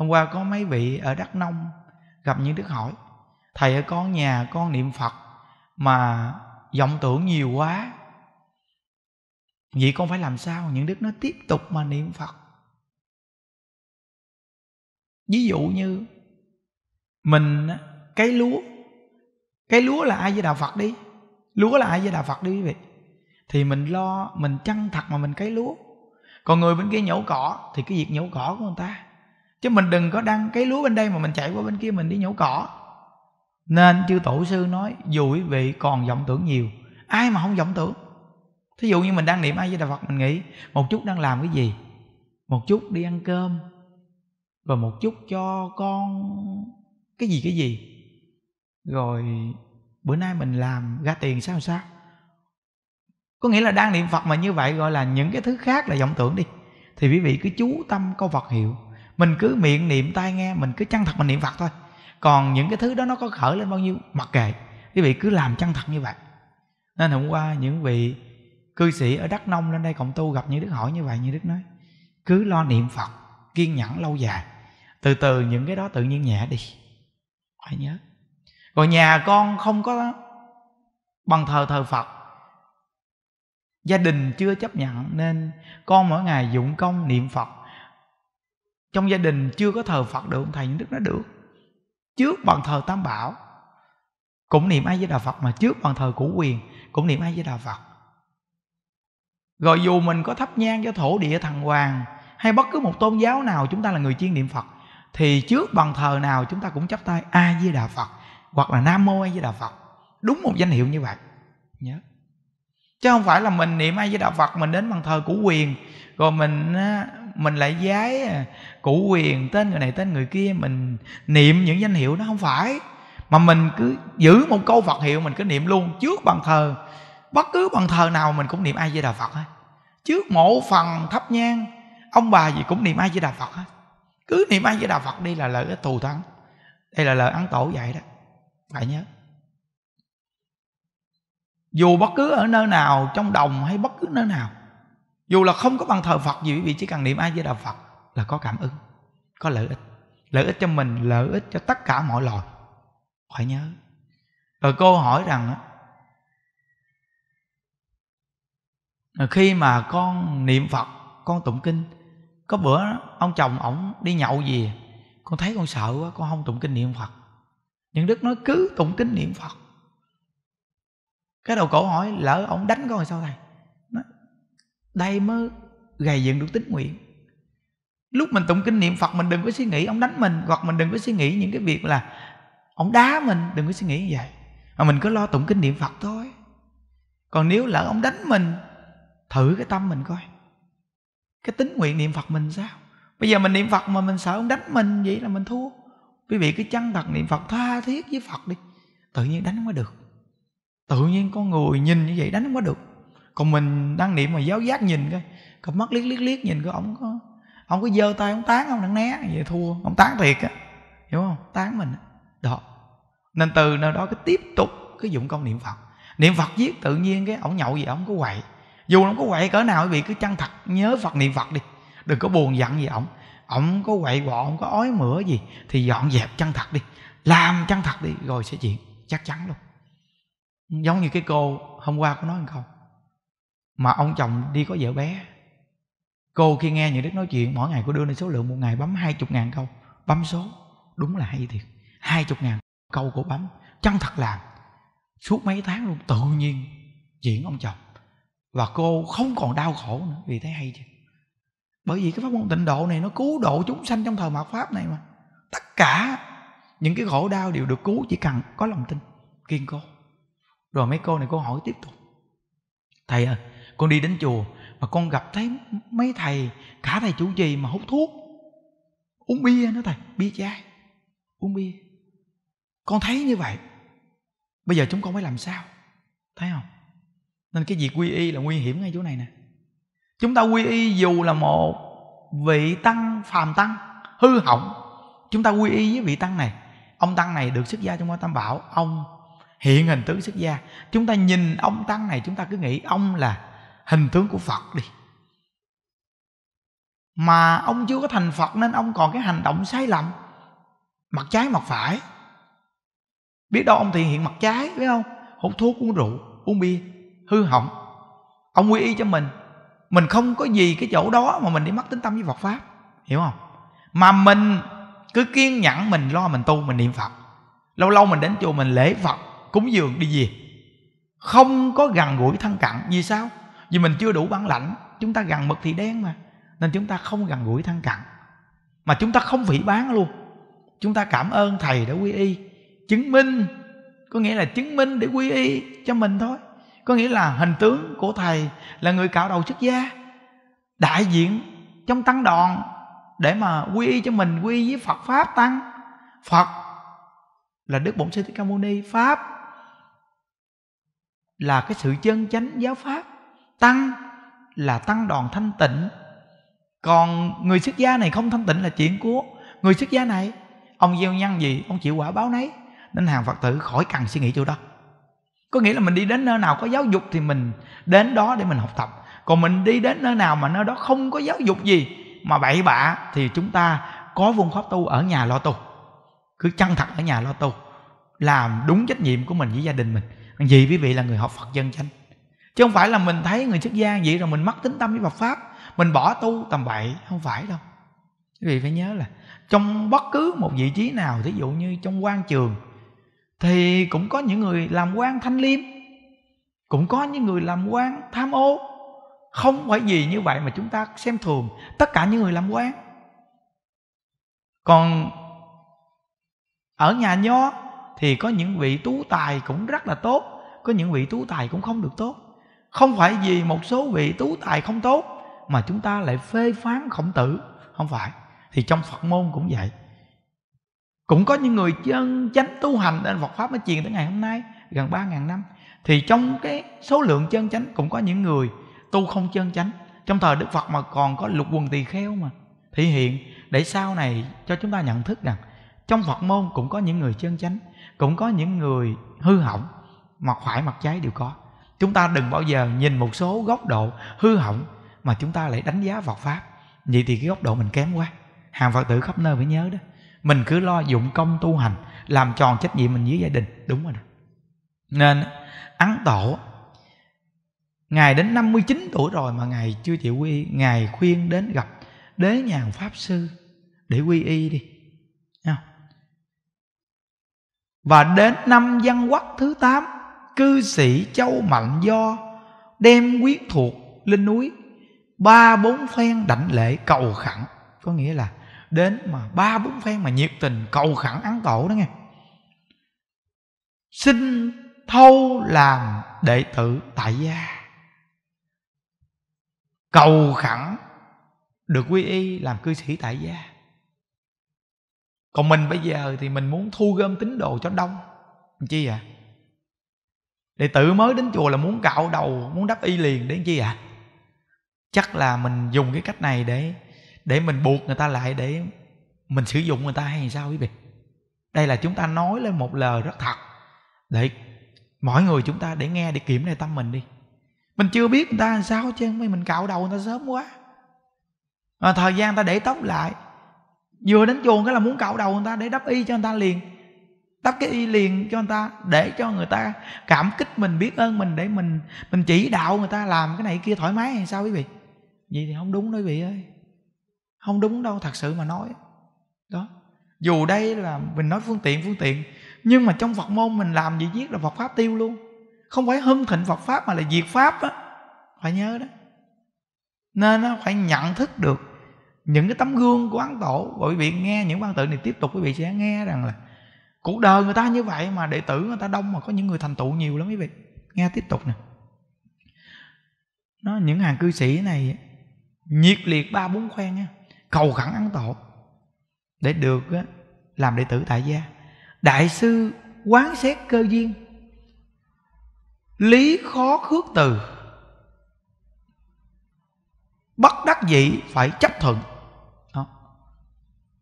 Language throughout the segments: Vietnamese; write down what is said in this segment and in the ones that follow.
hôm qua có mấy vị ở đắk nông gặp những đức hỏi thầy ở con nhà con niệm phật mà vọng tưởng nhiều quá vậy con phải làm sao những đức nó tiếp tục mà niệm phật ví dụ như mình cái lúa cái lúa là ai với đạo phật đi lúa là ai với đạo phật đi quý vị thì mình lo mình chăn thật mà mình cấy lúa còn người bên kia nhổ cỏ thì cái việc nhổ cỏ của người ta chứ mình đừng có đăng cái lúa bên đây mà mình chạy qua bên kia mình đi nhổ cỏ nên chư tổ sư nói dù quý vị còn vọng tưởng nhiều ai mà không vọng tưởng thí dụ như mình đang niệm ai với đà phật mình nghĩ một chút đang làm cái gì một chút đi ăn cơm rồi một chút cho con cái gì cái gì rồi bữa nay mình làm ra tiền sao sao có nghĩa là đang niệm phật mà như vậy gọi là những cái thứ khác là vọng tưởng đi thì quý vị cứ chú tâm câu phật hiệu mình cứ miệng niệm tai nghe mình cứ chân thật mình niệm phật thôi còn những cái thứ đó nó có khởi lên bao nhiêu mặc kệ quý vị cứ làm chân thật như vậy nên hôm qua những vị cư sĩ ở đắk nông lên đây cộng tu gặp như đức hỏi như vậy như đức nói cứ lo niệm phật kiên nhẫn lâu dài từ từ những cái đó tự nhiên nhẹ đi phải nhớ còn nhà con không có bằng thờ thờ phật gia đình chưa chấp nhận nên con mỗi ngày dụng công niệm phật trong gia đình chưa có thờ phật được ông thầy nhưng đức nó được trước bằng thờ tam bảo cũng niệm ai với đà phật mà trước bằng thờ củ quyền cũng niệm ai với đà phật rồi dù mình có thắp nhang cho thổ địa thằng hoàng hay bất cứ một tôn giáo nào chúng ta là người chuyên niệm phật thì trước bằng thờ nào chúng ta cũng chắp tay a di đà phật hoặc là nam mô a di đà phật đúng một danh hiệu như vậy nhớ chứ không phải là mình niệm a di đà phật mình đến bằng thờ của quyền rồi mình mình lại giái à, cụ quyền tên người này tên người kia mình niệm những danh hiệu đó không phải mà mình cứ giữ một câu phật hiệu mình cứ niệm luôn trước bàn thờ bất cứ bàn thờ nào mình cũng niệm ai với đà phật hết trước mộ phần thắp nhang ông bà gì cũng niệm ai với đà phật hết cứ niệm ai với đà phật đi là lời ích thù thắng đây là lời ăn tổ vậy đó phải nhớ dù bất cứ ở nơi nào trong đồng hay bất cứ nơi nào dù là không có bằng thờ phật gì quý vị chỉ cần niệm a di đà phật là có cảm ứng có lợi ích lợi ích cho mình lợi ích cho tất cả mọi loài phải nhớ rồi cô hỏi rằng khi mà con niệm phật con tụng kinh có bữa ông chồng ổng đi nhậu gì con thấy con sợ quá con không tụng kinh niệm phật những đức nói cứ tụng kinh niệm phật cái đầu cổ hỏi lỡ ổng đánh con thì sao thầy đây mới gầy dựng được tính nguyện lúc mình tụng kinh niệm phật mình đừng có suy nghĩ ông đánh mình hoặc mình đừng có suy nghĩ những cái việc là ông đá mình đừng có suy nghĩ như vậy mà mình cứ lo tụng kinh niệm phật thôi còn nếu lỡ ông đánh mình thử cái tâm mình coi cái tính nguyện niệm phật mình sao bây giờ mình niệm phật mà mình sợ ông đánh mình vậy là mình thua quý vị cứ chân thật niệm phật tha thiết với phật đi tự nhiên đánh không có được tự nhiên con người nhìn như vậy đánh không có được còn mình đang niệm mà giáo giác nhìn cái cặp mắt liếc liếc liếc nhìn cái ông có ông có giơ tay ông tán ông đang né vậy thua ông tán thiệt á hiểu không tán mình đó nên từ nào đó cứ tiếp tục cái dụng công niệm phật niệm phật giết tự nhiên cái ông nhậu gì ông có quậy dù ông có quậy cỡ nào bị cứ chăng thật nhớ phật niệm phật đi đừng có buồn giận gì ông, ông có quậy quọ ông có ói mửa gì thì dọn dẹp chăng thật đi làm chăng thật đi rồi sẽ chuyện chắc chắn luôn giống như cái cô hôm qua có nói một câu mà ông chồng đi có vợ bé cô khi nghe những đức nói chuyện mỗi ngày cô đưa lên số lượng một ngày bấm hai chục ngàn câu bấm số đúng là hay thiệt hai chục ngàn câu cô bấm chân thật làm suốt mấy tháng luôn tự nhiên chuyện ông chồng và cô không còn đau khổ nữa vì thấy hay chứ bởi vì cái pháp môn tịnh độ này nó cứu độ chúng sanh trong thời mạt pháp này mà tất cả những cái khổ đau đều được cứu chỉ cần có lòng tin kiên cố rồi mấy cô này cô hỏi tiếp tục thầy ơi à, con đi đến chùa mà con gặp thấy mấy thầy cả thầy chủ trì mà hút thuốc uống bia nữa thầy bia chai uống bia con thấy như vậy bây giờ chúng con phải làm sao thấy không nên cái việc quy y là nguy hiểm ngay chỗ này nè chúng ta quy y dù là một vị tăng phàm tăng hư hỏng chúng ta quy y với vị tăng này ông tăng này được xuất gia trong quan tam bảo ông hiện hình tướng xuất gia chúng ta nhìn ông tăng này chúng ta cứ nghĩ ông là hình tướng của phật đi mà ông chưa có thành phật nên ông còn cái hành động sai lầm mặt trái mặt phải biết đâu ông thì hiện mặt trái biết không hút thuốc uống rượu uống bia hư hỏng ông quy y cho mình mình không có gì cái chỗ đó mà mình đi mất tính tâm với phật pháp hiểu không mà mình cứ kiên nhẫn mình lo mình tu mình niệm phật lâu lâu mình đến chùa mình lễ phật cúng dường đi về không có gần gũi thân cận vì sao vì mình chưa đủ bản lãnh chúng ta gần mực thì đen mà nên chúng ta không gần gũi thân cận mà chúng ta không vị bán luôn chúng ta cảm ơn thầy đã quy y chứng minh có nghĩa là chứng minh để quy y cho mình thôi có nghĩa là hình tướng của thầy là người cạo đầu xuất gia đại diện trong tăng đoàn để mà quy y cho mình quy với phật pháp tăng phật là đức bổn sư thích ca mâu ni pháp là cái sự chân chánh giáo pháp tăng là tăng đoàn thanh tịnh còn người xuất gia này không thanh tịnh là chuyện của người xuất gia này ông gieo nhân gì ông chịu quả báo nấy nên hàng phật tử khỏi cần suy nghĩ chỗ đó có nghĩa là mình đi đến nơi nào có giáo dục thì mình đến đó để mình học tập còn mình đi đến nơi nào mà nơi đó không có giáo dục gì mà bậy bạ thì chúng ta có vun pháp tu ở nhà lo tu cứ chân thật ở nhà lo tu làm đúng trách nhiệm của mình với gia đình mình vì quý vị là người học phật dân chánh chứ không phải là mình thấy người xuất gia vậy rồi mình mất tính tâm với Phật pháp mình bỏ tu tầm bậy không phải đâu quý vị phải nhớ là trong bất cứ một vị trí nào thí dụ như trong quan trường thì cũng có những người làm quan thanh liêm cũng có những người làm quan tham ô không phải gì như vậy mà chúng ta xem thường tất cả những người làm quan còn ở nhà nho thì có những vị tú tài cũng rất là tốt có những vị tú tài cũng không được tốt không phải vì một số vị tú tài không tốt mà chúng ta lại phê phán khổng tử không phải thì trong phật môn cũng vậy cũng có những người chân chánh tu hành nên Phật pháp mới truyền tới ngày hôm nay gần ba ngàn năm thì trong cái số lượng chân chánh cũng có những người tu không chân chánh trong thời Đức Phật mà còn có lục quần tỳ kheo mà thể hiện để sau này cho chúng ta nhận thức rằng trong Phật môn cũng có những người chân chánh cũng có những người hư hỏng mặt phải mặt trái đều có chúng ta đừng bao giờ nhìn một số góc độ hư hỏng mà chúng ta lại đánh giá phật pháp vậy thì cái góc độ mình kém quá hàng phật tử khắp nơi phải nhớ đó mình cứ lo dụng công tu hành làm tròn trách nhiệm mình với gia đình đúng rồi nè nên ấn tổ ngài đến 59 tuổi rồi mà ngài chưa chịu quy ngài khuyên đến gặp đế nhàn pháp sư để quy y đi và đến năm văn quốc thứ 8 cư sĩ châu mạnh do đem quyết thuộc lên núi ba bốn phen đảnh lễ cầu khẩn có nghĩa là đến mà ba bốn phen mà nhiệt tình cầu khẩn án tổ đó nghe xin thâu làm đệ tử tại gia cầu khẩn được quy y làm cư sĩ tại gia còn mình bây giờ thì mình muốn thu gom tín đồ cho đông chi vậy à? đệ tử mới đến chùa là muốn cạo đầu muốn đắp y liền đến chi ạ à? chắc là mình dùng cái cách này để để mình buộc người ta lại để mình sử dụng người ta hay sao quý vị đây là chúng ta nói lên một lời rất thật để mỗi người chúng ta để nghe để kiểm lại tâm mình đi mình chưa biết người ta làm sao chứ mới mình cạo đầu người ta sớm quá à, thời gian ta để tóc lại vừa đến chuồng cái là muốn cạo đầu người ta để đắp y cho người ta liền đắp cái y liền cho người ta để cho người ta cảm kích mình biết ơn mình để mình mình chỉ đạo người ta làm cái này kia thoải mái hay sao quý vị vậy thì không đúng đó quý vị ơi không đúng đâu thật sự mà nói đó dù đây là mình nói phương tiện phương tiện nhưng mà trong phật môn mình làm gì giết là phật pháp tiêu luôn không phải hưng thịnh phật pháp mà là diệt pháp á phải nhớ đó nên nó phải nhận thức được những cái tấm gương của ấn tổ bởi vì nghe những văn tự này tiếp tục quý vị sẽ nghe rằng là cuộc đời người ta như vậy mà đệ tử người ta đông mà có những người thành tựu nhiều lắm quý vị nghe tiếp tục nè nó những hàng cư sĩ này nhiệt liệt ba bốn khoen nha cầu khẳng ăn tổ để được làm đệ tử tại gia đại sư quán xét cơ duyên lý khó khước từ bất đắc dĩ phải chấp thuận đó.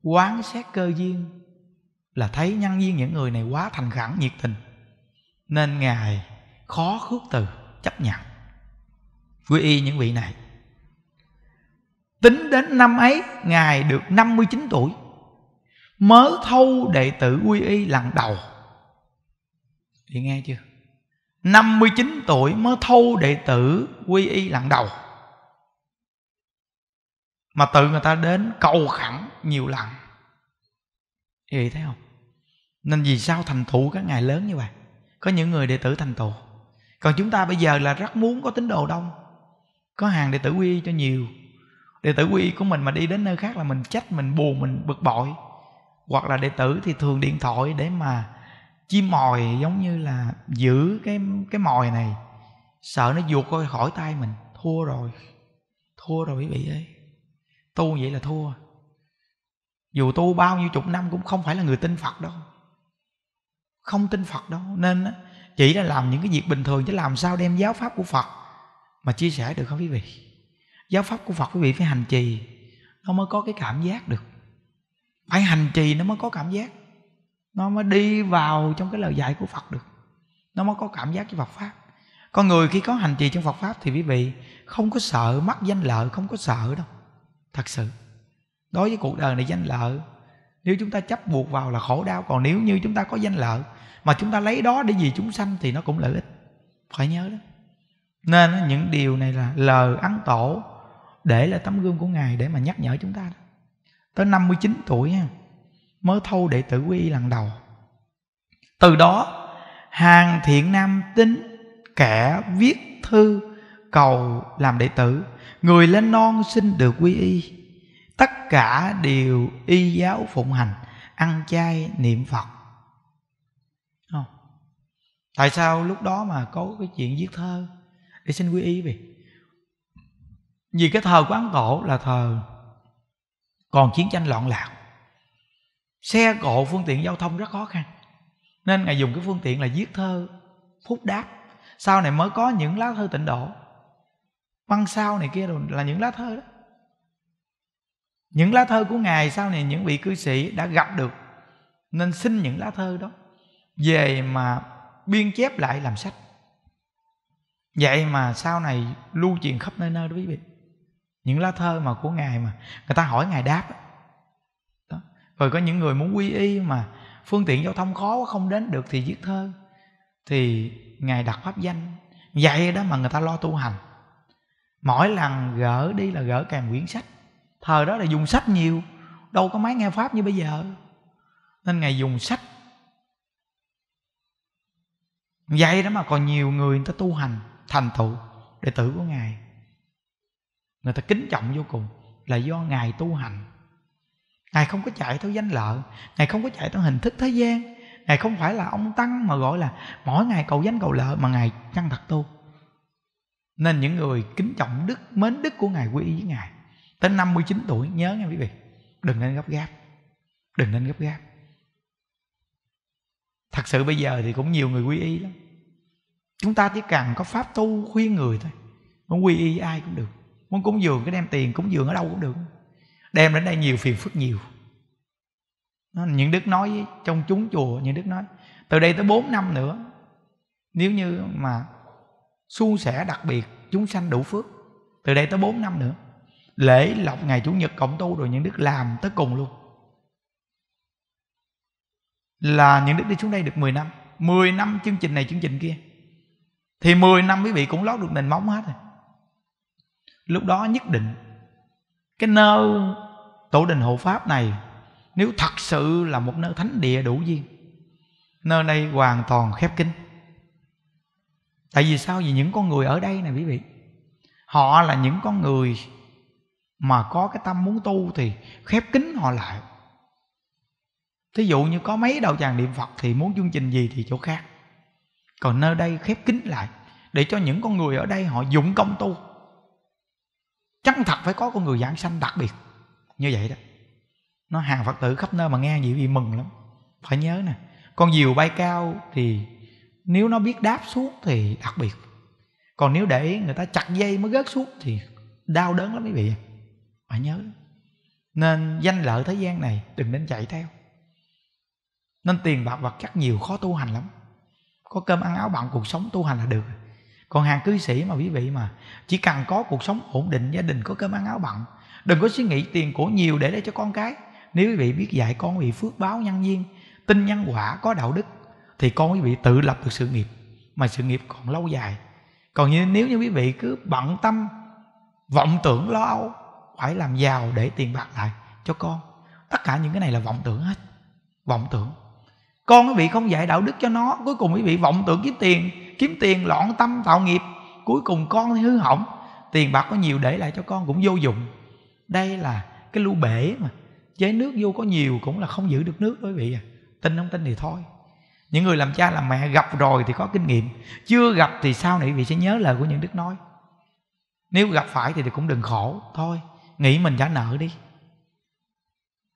quán xét cơ duyên là thấy nhân viên những người này quá thành khẩn nhiệt tình nên ngài khó khước từ chấp nhận quy y những vị này tính đến năm ấy ngài được 59 tuổi mới thâu đệ tử quy y lần đầu thì nghe chưa 59 tuổi mới thâu đệ tử quy y lần đầu mà tự người ta đến cầu khẩn nhiều lần thì thấy không nên vì sao thành thụ các ngài lớn như vậy có những người đệ tử thành thụ, còn chúng ta bây giờ là rất muốn có tín đồ đông có hàng đệ tử quy cho nhiều đệ tử quy của mình mà đi đến nơi khác là mình trách mình buồn mình bực bội hoặc là đệ tử thì thường điện thoại để mà chim mòi giống như là giữ cái cái mòi này sợ nó ruột coi khỏi tay mình thua rồi thua rồi quý vị ơi tu vậy là thua dù tu bao nhiêu chục năm cũng không phải là người tin phật đâu không tin phật đâu nên chỉ là làm những cái việc bình thường chứ làm sao đem giáo pháp của phật mà chia sẻ được không quý vị giáo pháp của phật quý vị phải hành trì nó mới có cái cảm giác được phải hành trì nó mới có cảm giác nó mới đi vào trong cái lời dạy của phật được nó mới có cảm giác với phật pháp con người khi có hành trì trong phật pháp thì quý vị không có sợ mất danh lợi không có sợ đâu thật sự đối với cuộc đời này danh lợi nếu chúng ta chấp buộc vào là khổ đau còn nếu như chúng ta có danh lợi mà chúng ta lấy đó để gì chúng sanh thì nó cũng lợi ích phải nhớ đó nên những điều này là lời ăn tổ để là tấm gương của ngài để mà nhắc nhở chúng ta đó. tới 59 tuổi mới thâu đệ tử quy y lần đầu từ đó hàng thiện nam tính kẻ viết thư cầu làm đệ tử người lên non xin được quy y tất cả đều y giáo phụng hành ăn chay niệm phật tại sao lúc đó mà có cái chuyện viết thơ để xin quý y vậy vì cái thờ của ấn độ là thờ còn chiến tranh loạn lạc xe cộ phương tiện giao thông rất khó khăn nên ngài dùng cái phương tiện là viết thơ phúc đáp sau này mới có những lá thơ tịnh độ băng sao này kia rồi là những lá thơ đó những lá thơ của ngài sau này những vị cư sĩ đã gặp được nên xin những lá thơ đó về mà biên chép lại làm sách vậy mà sau này lưu truyền khắp nơi nơi đó quý vị những lá thơ mà của ngài mà người ta hỏi ngài đáp đó. rồi có những người muốn quy y mà phương tiện giao thông khó không đến được thì viết thơ thì ngài đặt pháp danh vậy đó mà người ta lo tu hành mỗi lần gỡ đi là gỡ kèm quyển sách thời đó là dùng sách nhiều đâu có máy nghe pháp như bây giờ nên ngài dùng sách vậy đó mà còn nhiều người người ta tu hành thành tựu đệ tử của ngài người ta kính trọng vô cùng là do ngài tu hành ngài không có chạy theo danh lợi ngài không có chạy theo hình thức thế gian ngài không phải là ông tăng mà gọi là mỗi ngày cầu danh cầu lợi mà ngài chân thật tu nên những người kính trọng đức mến đức của ngài quy y với ngài tới 59 tuổi nhớ nghe quý vị đừng nên gấp gáp đừng nên gấp gáp thật sự bây giờ thì cũng nhiều người quy y lắm chúng ta chỉ cần có pháp tu khuyên người thôi muốn quy y ai cũng được muốn cúng dường cái đem tiền cúng dường ở đâu cũng được đem đến đây nhiều phiền phức nhiều những đức nói trong chúng chùa những đức nói từ đây tới 4 năm nữa nếu như mà suôn sẻ đặc biệt chúng sanh đủ phước từ đây tới 4 năm nữa lễ lọc ngày chủ nhật cộng tu rồi những đức làm tới cùng luôn là những đức đi xuống đây được 10 năm 10 năm chương trình này chương trình kia thì 10 năm quý vị cũng lót được nền móng hết rồi lúc đó nhất định cái nơi tổ đình hộ pháp này nếu thật sự là một nơi thánh địa đủ duyên nơi đây hoàn toàn khép kín tại vì sao vì những con người ở đây này quý vị họ là những con người mà có cái tâm muốn tu thì khép kín họ lại thí dụ như có mấy đạo tràng niệm phật thì muốn chương trình gì thì chỗ khác còn nơi đây khép kín lại để cho những con người ở đây họ dụng công tu chắn thật phải có con người giảng sanh đặc biệt như vậy đó nó hàng phật tử khắp nơi mà nghe gì vì mừng lắm phải nhớ nè con diều bay cao thì nếu nó biết đáp xuống thì đặc biệt còn nếu để người ta chặt dây mới rớt xuống thì đau đớn lắm quý vị phải nhớ nên danh lợi thế gian này đừng nên chạy theo nên tiền bạc vật chất nhiều khó tu hành lắm có cơm ăn áo bằng cuộc sống tu hành là được còn hàng cư sĩ mà quý vị mà chỉ cần có cuộc sống ổn định gia đình có cơm ăn áo bằng đừng có suy nghĩ tiền của nhiều để để cho con cái nếu quý vị biết dạy con quý vị phước báo nhân duyên tin nhân quả có đạo đức thì con quý vị tự lập được sự nghiệp mà sự nghiệp còn lâu dài còn như nếu như quý vị cứ bận tâm vọng tưởng lo âu phải làm giàu để tiền bạc lại cho con tất cả những cái này là vọng tưởng hết vọng tưởng con quý vị không dạy đạo đức cho nó cuối cùng quý vị vọng tưởng kiếm tiền kiếm tiền loạn tâm tạo nghiệp cuối cùng con thì hư hỏng tiền bạc có nhiều để lại cho con cũng vô dụng đây là cái lưu bể mà chế nước vô có nhiều cũng là không giữ được nước quý vị à tin không tin thì thôi những người làm cha làm mẹ gặp rồi thì có kinh nghiệm chưa gặp thì sau này vị sẽ nhớ lời của những đức nói nếu gặp phải thì, cũng đừng khổ thôi nghĩ mình trả nợ đi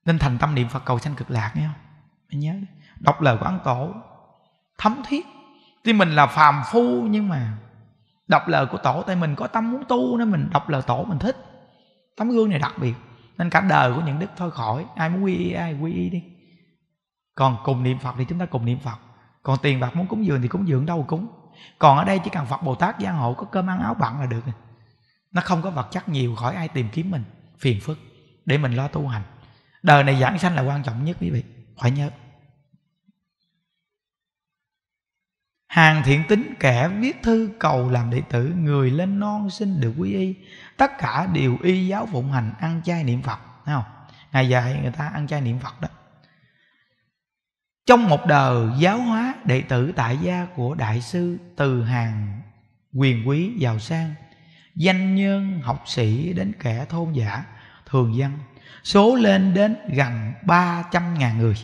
nên thành tâm niệm phật cầu sanh cực lạc nghe nhớ đi đọc lời của ân tổ thấm thiết tuy mình là phàm phu nhưng mà đọc lời của tổ tại mình có tâm muốn tu nên mình đọc lời tổ mình thích tấm gương này đặc biệt nên cả đời của những đức thôi khỏi ai muốn quy y ai quy y đi còn cùng niệm phật thì chúng ta cùng niệm phật còn tiền bạc muốn cúng dường thì cúng dường đâu cúng còn ở đây chỉ cần phật bồ tát giang hộ có cơm ăn áo bận là được nó không có vật chất nhiều khỏi ai tìm kiếm mình phiền phức để mình lo tu hành đời này giảng sanh là quan trọng nhất quý vị phải nhớ Hàng thiện tính kẻ viết thư cầu làm đệ tử Người lên non xin được quý y Tất cả đều y giáo phụng hành ăn chay niệm Phật Thấy không? Ngày dạy người ta ăn chay niệm Phật đó Trong một đời giáo hóa đệ tử tại gia của đại sư Từ hàng quyền quý giàu sang Danh nhân học sĩ đến kẻ thôn giả thường dân Số lên đến gần 300.000 người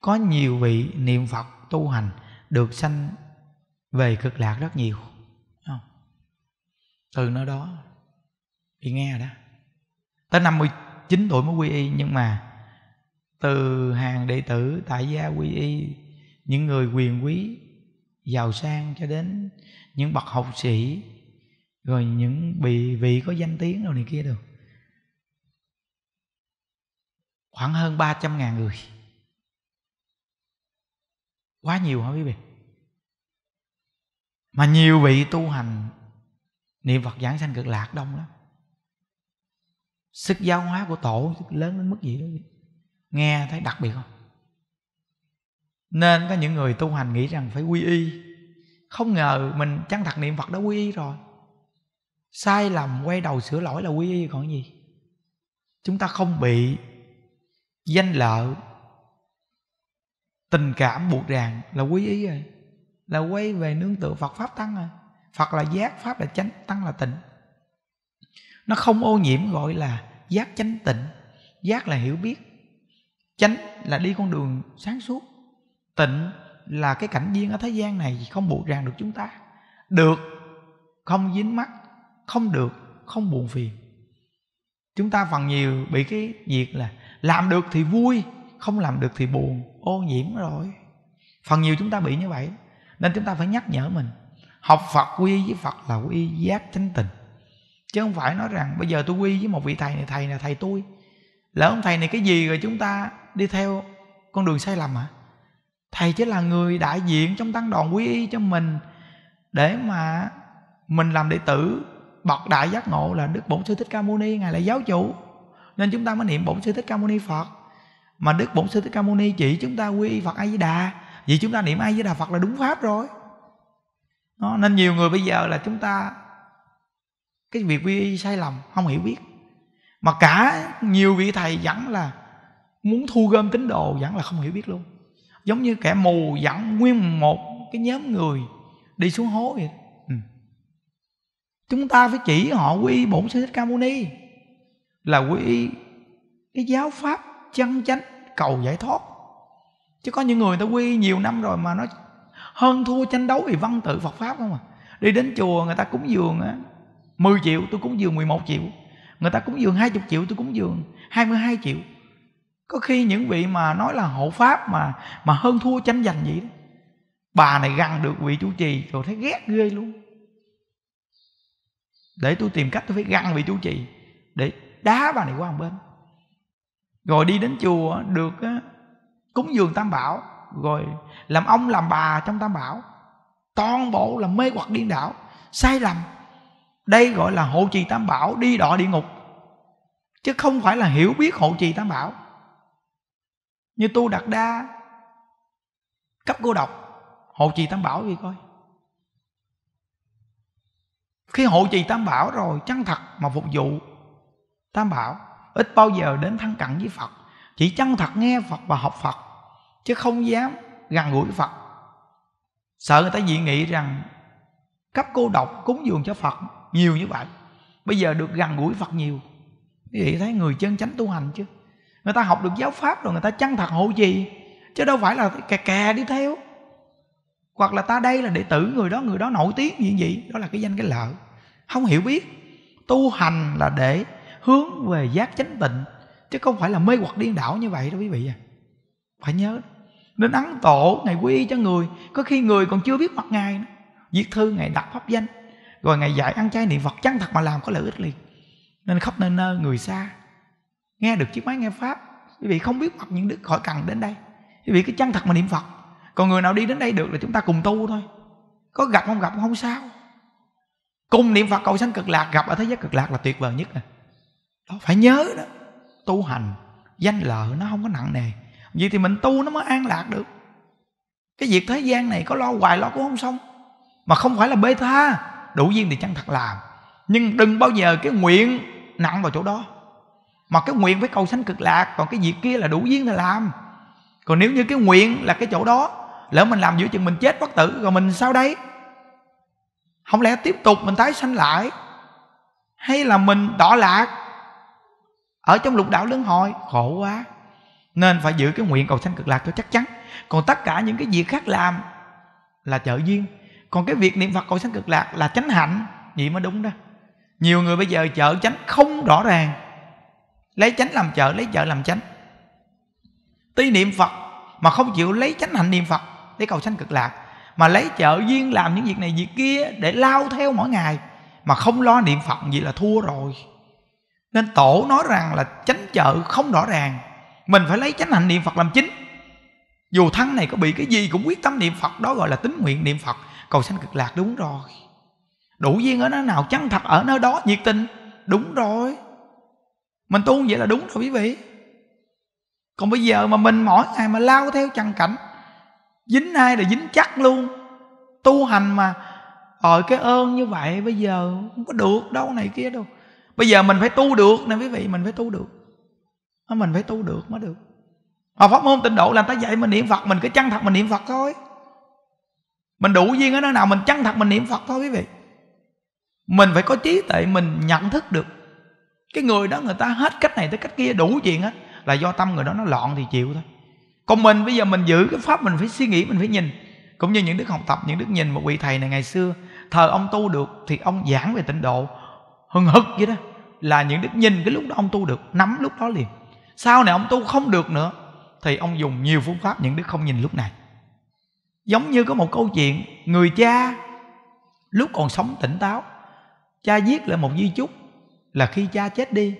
Có nhiều vị niệm Phật tu hành được sanh về cực lạc rất nhiều không? từ nơi đó thì nghe rồi đó tới 59 tuổi mới quy y nhưng mà từ hàng đệ tử tại gia quy y những người quyền quý giàu sang cho đến những bậc học sĩ rồi những vị vị có danh tiếng đâu này kia được khoảng hơn 300 ngàn người quá nhiều hả quý vị mà nhiều vị tu hành niệm phật giảng sanh cực lạc đông lắm sức giáo hóa của tổ lớn đến mức gì đó nghe thấy đặc biệt không nên có những người tu hành nghĩ rằng phải quy y không ngờ mình chẳng thật niệm phật đã quy y rồi sai lầm quay đầu sửa lỗi là quy y còn gì chúng ta không bị danh lợi tình cảm buộc ràng là quý ý rồi là quay về nương tựa phật pháp tăng à phật là giác pháp là chánh tăng là tịnh nó không ô nhiễm gọi là giác chánh tịnh giác là hiểu biết chánh là đi con đường sáng suốt tịnh là cái cảnh viên ở thế gian này không buộc ràng được chúng ta được không dính mắt không được không buồn phiền chúng ta phần nhiều bị cái việc là làm được thì vui không làm được thì buồn ô nhiễm rồi phần nhiều chúng ta bị như vậy nên chúng ta phải nhắc nhở mình học phật quy với phật là quy giác chánh tình chứ không phải nói rằng bây giờ tôi quy với một vị thầy này thầy là thầy tôi lỡ ông thầy này cái gì rồi chúng ta đi theo con đường sai lầm à thầy chỉ là người đại diện trong tăng đoàn quy y cho mình để mà mình làm đệ tử bậc đại giác ngộ là đức bổn sư thích ca mâu ni ngài là giáo chủ nên chúng ta mới niệm bổn sư thích ca mâu ni phật mà đức bổn sư thích ca mâu ni chỉ chúng ta quy y phật a di đà vì chúng ta niệm ai với đà phật là đúng pháp rồi đó, nên nhiều người bây giờ là chúng ta cái việc vi sai lầm không hiểu biết mà cả nhiều vị thầy vẫn là muốn thu gom tín đồ vẫn là không hiểu biết luôn giống như kẻ mù dẫn nguyên một cái nhóm người đi xuống hố vậy ừ. chúng ta phải chỉ họ quy bổn sư thích ca mâu ni là quy cái giáo pháp chân chánh cầu giải thoát chứ có những người, người ta quy nhiều năm rồi mà nó hơn thua tranh đấu vì văn tự Phật pháp không à đi đến chùa người ta cúng dường á 10 triệu tôi cúng dường 11 triệu người ta cúng dường 20 triệu tôi cúng dường 22 triệu có khi những vị mà nói là hộ pháp mà mà hơn thua tranh giành vậy đó bà này gần được vị chủ trì rồi thấy ghét ghê luôn để tôi tìm cách tôi phải găng vị chủ trì để đá bà này qua một bên rồi đi đến chùa được cúng dường tam bảo rồi làm ông làm bà trong tam bảo toàn bộ là mê hoặc điên đảo sai lầm đây gọi là hộ trì tam bảo đi đọa địa ngục chứ không phải là hiểu biết hộ trì tam bảo như tu đặt đa cấp cô độc hộ trì tam bảo gì coi khi hộ trì tam bảo rồi chân thật mà phục vụ tam bảo ít bao giờ đến thân cận với phật chỉ chân thật nghe phật và học phật chứ không dám gần gũi phật sợ người ta dị nghị rằng cấp cô độc cúng dường cho phật nhiều như vậy bây giờ được gần gũi phật nhiều quý vị thấy người chân chánh tu hành chứ người ta học được giáo pháp rồi người ta chân thật hộ gì chứ đâu phải là kè kè đi theo hoặc là ta đây là đệ tử người đó người đó nổi tiếng gì vậy đó là cái danh cái lợi không hiểu biết tu hành là để hướng về giác chánh tịnh chứ không phải là mê hoặc điên đảo như vậy đâu quý vị à phải nhớ nên ấn tổ ngày quy cho người có khi người còn chưa biết mặt ngài nữa viết thư ngày đặt pháp danh rồi ngày dạy ăn chay niệm phật chăng thật mà làm có lợi ích liền nên khóc nơi nơi người xa nghe được chiếc máy nghe pháp quý vị không biết mặt những đức khỏi cần đến đây quý vị cứ chăng thật mà niệm phật còn người nào đi đến đây được là chúng ta cùng tu thôi có gặp không gặp không sao cùng niệm phật cầu sanh cực lạc gặp ở thế giới cực lạc là tuyệt vời nhất à đó phải nhớ đó tu hành danh lợi nó không có nặng nề vậy thì mình tu nó mới an lạc được cái việc thế gian này có lo hoài lo cũng không xong mà không phải là bê tha đủ duyên thì chẳng thật làm nhưng đừng bao giờ cái nguyện nặng vào chỗ đó mà cái nguyện với cầu sanh cực lạc còn cái việc kia là đủ duyên thì làm còn nếu như cái nguyện là cái chỗ đó lỡ mình làm giữa chừng mình chết bất tử rồi mình sao đấy không lẽ tiếp tục mình tái sanh lại hay là mình đỏ lạc ở trong lục đạo luân hồi khổ quá nên phải giữ cái nguyện cầu sanh cực lạc cho chắc chắn còn tất cả những cái việc khác làm là trợ duyên còn cái việc niệm phật cầu sanh cực lạc là chánh hạnh vậy mới đúng đó nhiều người bây giờ chợ chánh không rõ ràng lấy chánh làm chợ lấy chợ làm chánh tuy niệm phật mà không chịu lấy chánh hạnh niệm phật để cầu sanh cực lạc mà lấy chợ duyên làm những việc này việc kia để lao theo mỗi ngày mà không lo niệm phật vậy là thua rồi nên tổ nói rằng là chánh trợ không rõ ràng mình phải lấy chánh hạnh niệm phật làm chính dù thân này có bị cái gì cũng quyết tâm niệm phật đó gọi là tính nguyện niệm phật cầu sanh cực lạc đúng rồi đủ duyên ở nơi nào chân thật ở nơi đó nhiệt tình đúng rồi mình tu vậy là đúng rồi quý vị còn bây giờ mà mình mỗi ngày mà lao theo trần cảnh dính ai là dính chắc luôn tu hành mà ời cái ơn như vậy bây giờ không có được đâu này kia đâu bây giờ mình phải tu được nè quý vị mình phải tu được mình phải tu được mới được mà pháp môn tịnh độ là người ta dạy mình niệm phật mình cứ chăng thật mình niệm phật thôi mình đủ duyên ở nơi nào mình chăng thật mình niệm phật thôi quý vị mình phải có trí tuệ mình nhận thức được cái người đó người ta hết cách này tới cách kia đủ chuyện á là do tâm người đó nó loạn thì chịu thôi còn mình bây giờ mình giữ cái pháp mình phải suy nghĩ mình phải nhìn cũng như những đức học tập những đức nhìn một vị thầy này ngày xưa thờ ông tu được thì ông giảng về tịnh độ hừng hực vậy đó là những đức nhìn cái lúc đó ông tu được nắm lúc đó liền sau này ông tu không được nữa thì ông dùng nhiều phương pháp những đức không nhìn lúc này giống như có một câu chuyện người cha lúc còn sống tỉnh táo cha viết lại một di chúc là khi cha chết đi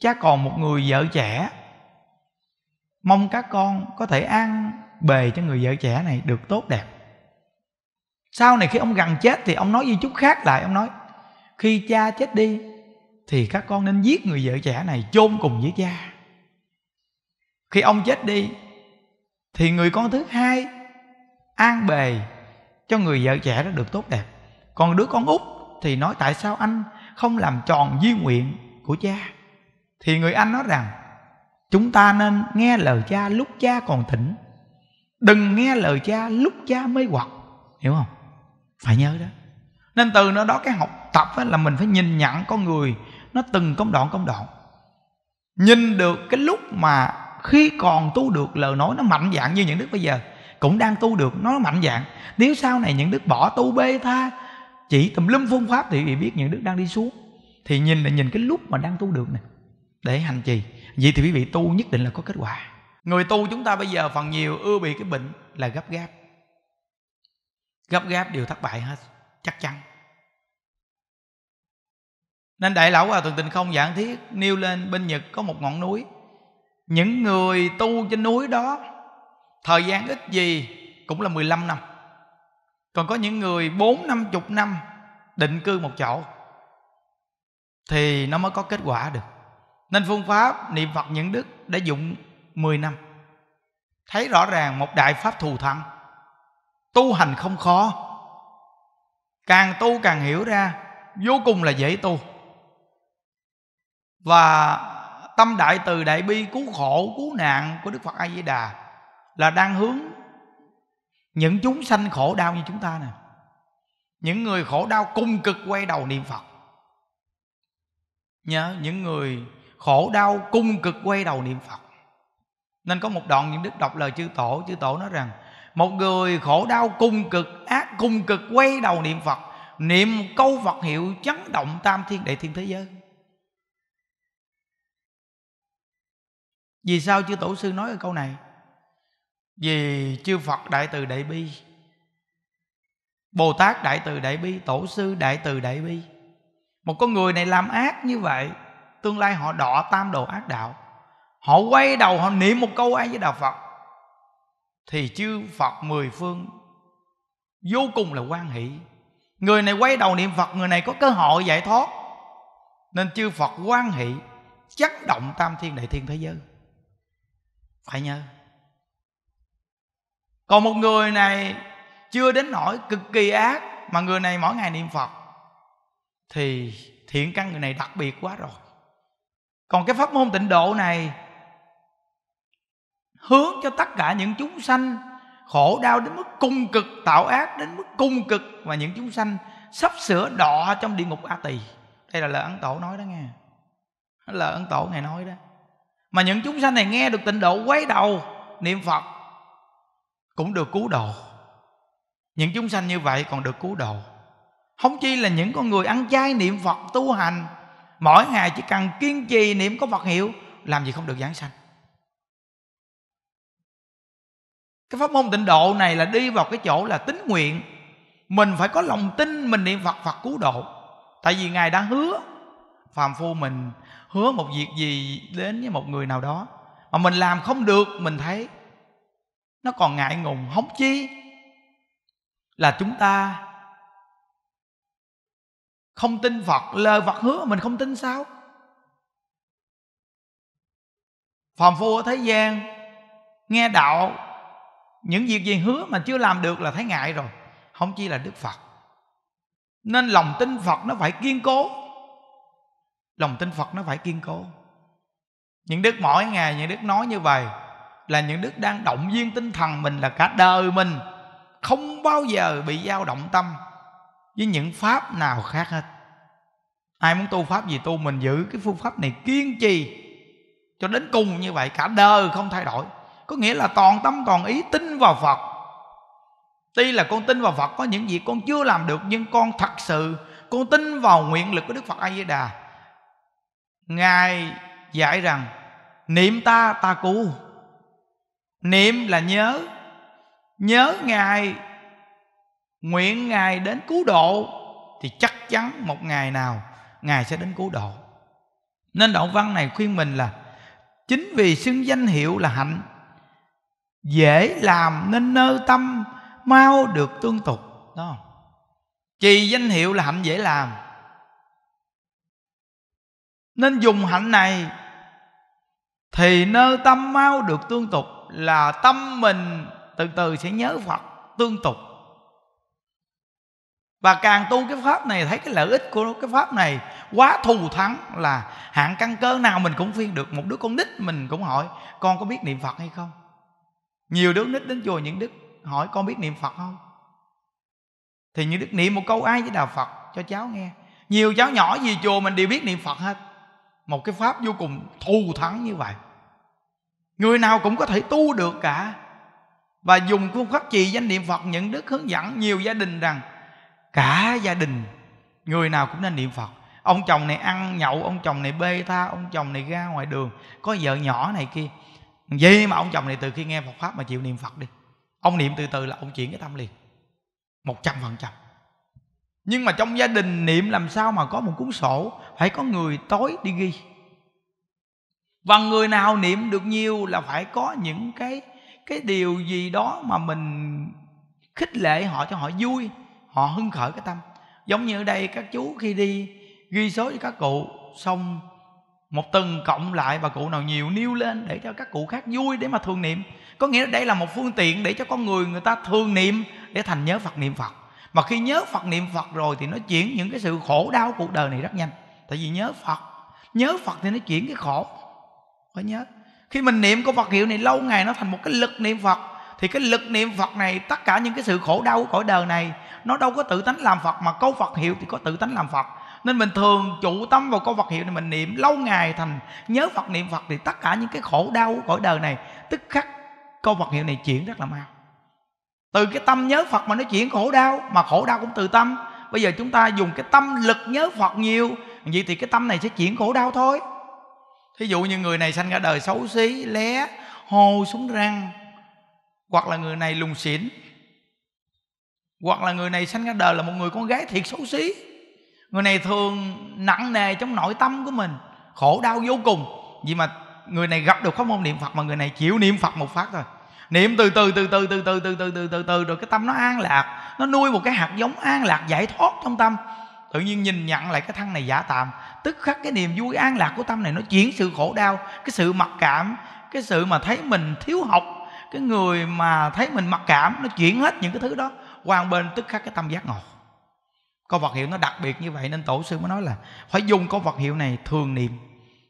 cha còn một người vợ trẻ mong các con có thể an bề cho người vợ trẻ này được tốt đẹp sau này khi ông gần chết thì ông nói di chúc khác lại ông nói khi cha chết đi thì các con nên giết người vợ trẻ này chôn cùng với cha khi ông chết đi thì người con thứ hai an bề cho người vợ trẻ đó được tốt đẹp còn đứa con út thì nói tại sao anh không làm tròn di nguyện của cha thì người anh nói rằng chúng ta nên nghe lời cha lúc cha còn thỉnh đừng nghe lời cha lúc cha mới hoặc hiểu không phải nhớ đó nên từ nó đó cái học tập là mình phải nhìn nhận con người nó từng công đoạn công đoạn nhìn được cái lúc mà khi còn tu được lời nói nó mạnh dạng như những đức bây giờ cũng đang tu được nó mạnh dạng nếu sau này những đức bỏ tu bê tha chỉ tùm lum phương pháp thì bị biết những đức đang đi xuống thì nhìn là nhìn cái lúc mà đang tu được này để hành trì vậy thì quý vị tu nhất định là có kết quả người tu chúng ta bây giờ phần nhiều ưa bị cái bệnh là gấp gáp gấp gáp đều thất bại hết chắc chắn nên đại lão hòa thượng tình không giảng thiết nêu lên bên nhật có một ngọn núi những người tu trên núi đó thời gian ít gì cũng là 15 năm còn có những người bốn năm chục năm định cư một chỗ thì nó mới có kết quả được nên phương pháp niệm phật những đức đã dụng 10 năm thấy rõ ràng một đại pháp thù thắng tu hành không khó càng tu càng hiểu ra vô cùng là dễ tu và tâm đại từ đại bi cứu khổ cứu nạn của đức phật a di đà là đang hướng những chúng sanh khổ đau như chúng ta nè những người khổ đau cung cực quay đầu niệm phật nhớ những người khổ đau cung cực quay đầu niệm phật nên có một đoạn những đức đọc lời chư tổ chư tổ nói rằng một người khổ đau cung cực ác cung cực quay đầu niệm phật niệm câu phật hiệu chấn động tam thiên đệ thiên thế giới vì sao chưa tổ sư nói câu này vì chư phật đại từ đại bi bồ tát đại từ đại bi tổ sư đại từ đại bi một con người này làm ác như vậy tương lai họ đọ tam đồ ác đạo họ quay đầu họ niệm một câu ai với đạo phật thì chư Phật mười phương vô cùng là quan hỷ người này quay đầu niệm Phật người này có cơ hội giải thoát nên chư Phật quan hỷ chấn động tam thiên đại thiên thế giới phải nhớ còn một người này chưa đến nỗi cực kỳ ác mà người này mỗi ngày niệm Phật thì thiện căn người này đặc biệt quá rồi còn cái pháp môn tịnh độ này hướng cho tất cả những chúng sanh khổ đau đến mức cung cực tạo ác đến mức cung cực và những chúng sanh sắp sửa đọ trong địa ngục a tỳ đây là lời ấn tổ nói đó nghe lời ấn tổ ngài nói đó mà những chúng sanh này nghe được tịnh độ quay đầu niệm phật cũng được cứu độ những chúng sanh như vậy còn được cứu độ không chi là những con người ăn chay niệm phật tu hành mỗi ngày chỉ cần kiên trì niệm có phật hiệu làm gì không được giảng sanh cái pháp môn tịnh độ này là đi vào cái chỗ là tín nguyện mình phải có lòng tin mình niệm phật phật cứu độ tại vì ngài đã hứa phàm phu mình hứa một việc gì đến với một người nào đó mà mình làm không được mình thấy nó còn ngại ngùng hóng chi là chúng ta không tin phật lời phật hứa mình không tin sao phàm phu ở thế gian nghe đạo những việc gì hứa mà chưa làm được là thấy ngại rồi không chỉ là đức phật nên lòng tin phật nó phải kiên cố lòng tin phật nó phải kiên cố những đức mỗi ngày những đức nói như vậy là những đức đang động viên tinh thần mình là cả đời mình không bao giờ bị dao động tâm với những pháp nào khác hết ai muốn tu pháp gì tu mình giữ cái phương pháp này kiên trì cho đến cùng như vậy cả đời không thay đổi có nghĩa là toàn tâm toàn ý tin vào phật tuy là con tin vào phật có những gì con chưa làm được nhưng con thật sự con tin vào nguyện lực của đức phật a di đà ngài dạy rằng niệm ta ta cứu niệm là nhớ nhớ ngài nguyện ngài đến cứu độ thì chắc chắn một ngày nào ngài sẽ đến cứu độ nên đoạn văn này khuyên mình là chính vì xưng danh hiệu là hạnh dễ làm nên nơ tâm mau được tương tục đó trì danh hiệu là hạnh dễ làm nên dùng hạnh này thì nơ tâm mau được tương tục là tâm mình từ từ sẽ nhớ phật tương tục và càng tu cái pháp này thấy cái lợi ích của cái pháp này quá thù thắng là hạng căn cơ nào mình cũng phiên được một đứa con nít mình cũng hỏi con có biết niệm phật hay không nhiều đứa nít đến chùa những đức hỏi con biết niệm phật không thì những đức niệm một câu ai với đạo phật cho cháu nghe nhiều cháu nhỏ gì chùa mình đều biết niệm phật hết một cái pháp vô cùng thù thắng như vậy người nào cũng có thể tu được cả và dùng phương pháp trì danh niệm phật những đức hướng dẫn nhiều gia đình rằng cả gia đình người nào cũng nên niệm phật ông chồng này ăn nhậu ông chồng này bê tha ông chồng này ra ngoài đường có vợ nhỏ này kia vậy mà ông chồng này từ khi nghe Phật pháp mà chịu niệm Phật đi ông niệm từ từ là ông chuyển cái tâm liền một trăm phần trăm nhưng mà trong gia đình niệm làm sao mà có một cuốn sổ phải có người tối đi ghi và người nào niệm được nhiều là phải có những cái cái điều gì đó mà mình khích lệ họ cho họ vui họ hưng khởi cái tâm giống như ở đây các chú khi đi ghi số cho các cụ xong một tuần cộng lại bà cụ nào nhiều nêu lên để cho các cụ khác vui để mà thường niệm có nghĩa đây là một phương tiện để cho con người người ta thường niệm để thành nhớ phật niệm phật mà khi nhớ phật niệm phật rồi thì nó chuyển những cái sự khổ đau cuộc đời này rất nhanh tại vì nhớ phật nhớ phật thì nó chuyển cái khổ phải nhớ khi mình niệm câu phật hiệu này lâu ngày nó thành một cái lực niệm phật thì cái lực niệm phật này tất cả những cái sự khổ đau của cõi đời này nó đâu có tự tánh làm phật mà câu phật hiệu thì có tự tánh làm phật nên mình thường chủ tâm vào câu Phật hiệu này mình niệm lâu ngày thành nhớ Phật niệm Phật thì tất cả những cái khổ đau của cõi đời này tức khắc câu Phật hiệu này chuyển rất là mau. Từ cái tâm nhớ Phật mà nó chuyển khổ đau mà khổ đau cũng từ tâm. Bây giờ chúng ta dùng cái tâm lực nhớ Phật nhiều vậy thì cái tâm này sẽ chuyển khổ đau thôi. Thí dụ như người này sanh ra đời xấu xí, lé, hô súng răng hoặc là người này lùng xỉn hoặc là người này sanh ra đời là một người con gái thiệt xấu xí người này thường nặng nề trong nội tâm của mình khổ đau vô cùng vì mà người này gặp được pháp môn niệm phật mà người này chịu niệm phật một phát thôi niệm từ từ từ từ từ từ từ từ từ từ từ rồi cái tâm nó an lạc nó nuôi một cái hạt giống an lạc giải thoát trong tâm tự nhiên nhìn nhận lại cái thân này giả tạm tức khắc cái niềm vui an lạc của tâm này nó chuyển sự khổ đau cái sự mặc cảm cái sự mà thấy mình thiếu học cái người mà thấy mình mặc cảm nó chuyển hết những cái thứ đó qua bên tức khắc cái tâm giác ngộ có vật hiệu nó đặc biệt như vậy nên tổ sư mới nói là phải dùng có vật hiệu này thường niệm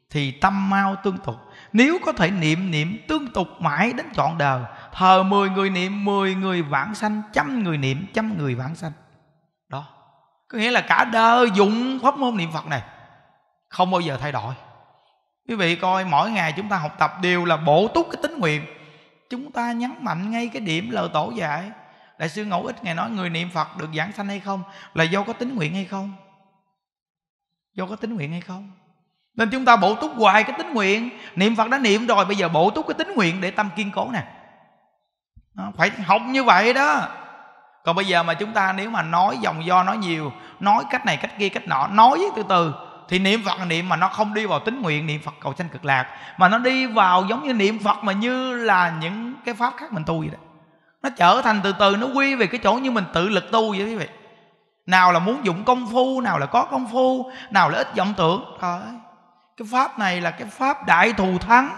thì tâm mau tương tục nếu có thể niệm niệm tương tục mãi đến trọn đời thờ 10 người niệm 10 người vãng sanh trăm người niệm trăm người vãng sanh đó có nghĩa là cả đời dụng pháp môn niệm phật này không bao giờ thay đổi quý vị coi mỗi ngày chúng ta học tập đều là bổ túc cái tính nguyện chúng ta nhấn mạnh ngay cái điểm lời tổ dạy đại sư ngẫu ích ngài nói người niệm phật được giảng sanh hay không là do có tính nguyện hay không do có tính nguyện hay không nên chúng ta bổ túc hoài cái tính nguyện niệm phật đã niệm rồi bây giờ bổ túc cái tính nguyện để tâm kiên cố nè phải học như vậy đó còn bây giờ mà chúng ta nếu mà nói dòng do nói nhiều nói cách này cách kia cách nọ nói từ từ thì niệm phật niệm mà nó không đi vào tính nguyện niệm phật cầu sanh cực lạc mà nó đi vào giống như niệm phật mà như là những cái pháp khác mình tu vậy đó nó trở thành từ từ nó quy về cái chỗ như mình tự lực tu vậy quý vị nào là muốn dụng công phu nào là có công phu nào là ít vọng tưởng thôi cái pháp này là cái pháp đại thù thắng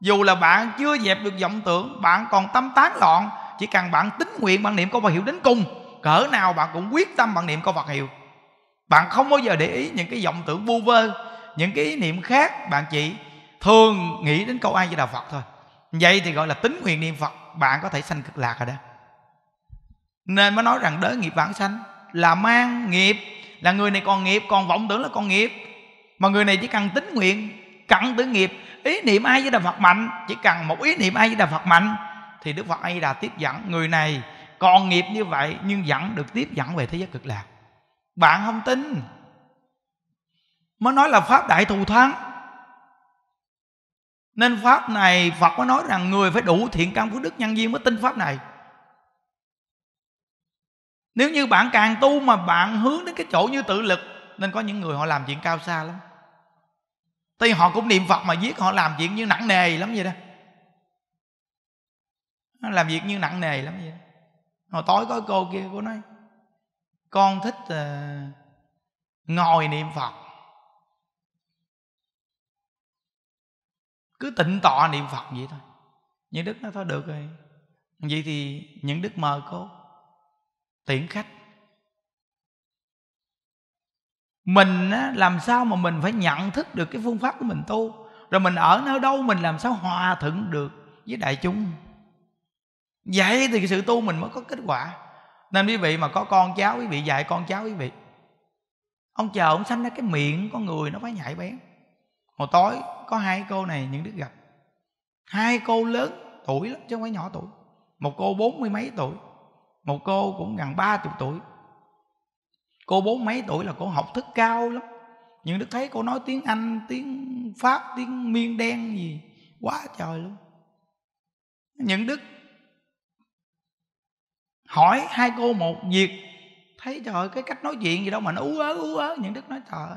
dù là bạn chưa dẹp được vọng tưởng bạn còn tâm tán loạn chỉ cần bạn tính nguyện bạn niệm câu Phật hiệu đến cùng cỡ nào bạn cũng quyết tâm bạn niệm câu Phật hiệu bạn không bao giờ để ý những cái vọng tưởng vu vơ những cái ý niệm khác bạn chỉ thường nghĩ đến câu ai với đạo Phật thôi vậy thì gọi là tính nguyện niệm Phật bạn có thể sanh cực lạc rồi đó nên mới nói rằng đới nghiệp vãng sanh là mang nghiệp là người này còn nghiệp còn vọng tưởng là còn nghiệp mà người này chỉ cần tính nguyện cặn tử nghiệp ý niệm ai với đà phật mạnh chỉ cần một ý niệm ai với đà phật mạnh thì đức phật ai đà tiếp dẫn người này còn nghiệp như vậy nhưng dẫn được tiếp dẫn về thế giới cực lạc bạn không tin mới nói là pháp đại thù thắng nên Pháp này Phật có nói rằng người phải đủ thiện căn của đức nhân duyên mới tin Pháp này Nếu như bạn càng tu mà bạn hướng đến cái chỗ như tự lực Nên có những người họ làm chuyện cao xa lắm Tuy họ cũng niệm Phật mà giết họ làm chuyện như nặng nề lắm vậy đó nó làm việc như nặng nề lắm vậy Hồi tối có cô kia cô nói Con thích uh, ngồi niệm Phật cứ tịnh tọa niệm phật vậy thôi những đức nó thôi được rồi vậy thì những đức mời cô tiễn khách mình á, làm sao mà mình phải nhận thức được cái phương pháp của mình tu rồi mình ở nơi đâu mình làm sao hòa thuận được với đại chúng vậy thì sự tu mình mới có kết quả nên quý vị mà có con cháu quý vị dạy con cháu quý vị ông chờ ông sanh ra cái miệng con người nó phải nhạy bén hồi tối có hai cô này những đứa gặp hai cô lớn tuổi lắm chứ không phải nhỏ tuổi một cô bốn mươi mấy tuổi một cô cũng gần ba chục tuổi cô bốn mấy tuổi là cô học thức cao lắm nhưng đức thấy cô nói tiếng anh tiếng pháp tiếng miên đen gì quá trời luôn những đức hỏi hai cô một việc thấy trời cái cách nói chuyện gì đâu mà nó ú ớ ú ớ những đức nói trời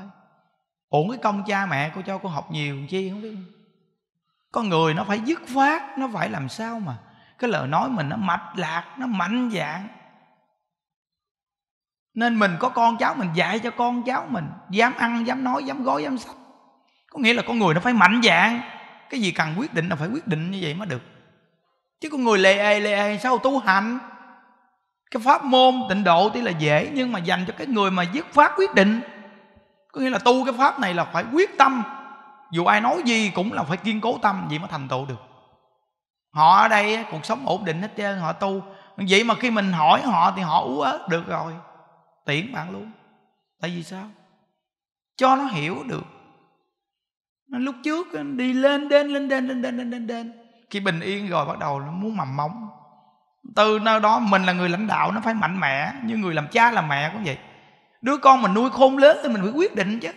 uổng cái công cha mẹ cô cho cô học nhiều chi không biết con người nó phải dứt phát nó phải làm sao mà cái lời nói mình nó mạch lạc nó mạnh dạng nên mình có con cháu mình dạy cho con cháu mình dám ăn dám nói dám gói dám sách có nghĩa là con người nó phải mạnh dạng cái gì cần quyết định là phải quyết định như vậy mới được chứ con người lề ề lề ề sao tu hành cái pháp môn tịnh độ tuy là dễ nhưng mà dành cho cái người mà dứt phát quyết định có nghĩa là tu cái pháp này là phải quyết tâm dù ai nói gì cũng là phải kiên cố tâm vậy mới thành tựu được họ ở đây cuộc sống ổn định hết trơn họ tu vậy mà khi mình hỏi họ thì họ ú ớt được rồi tiễn bạn luôn tại vì sao cho nó hiểu được lúc trước đi lên đên lên đên lên đên lên đên đên khi bình yên rồi bắt đầu nó muốn mầm mống từ nơi đó mình là người lãnh đạo nó phải mạnh mẽ như người làm cha làm mẹ cũng vậy đứa con mình nuôi khôn lớn thì mình phải quyết định chứ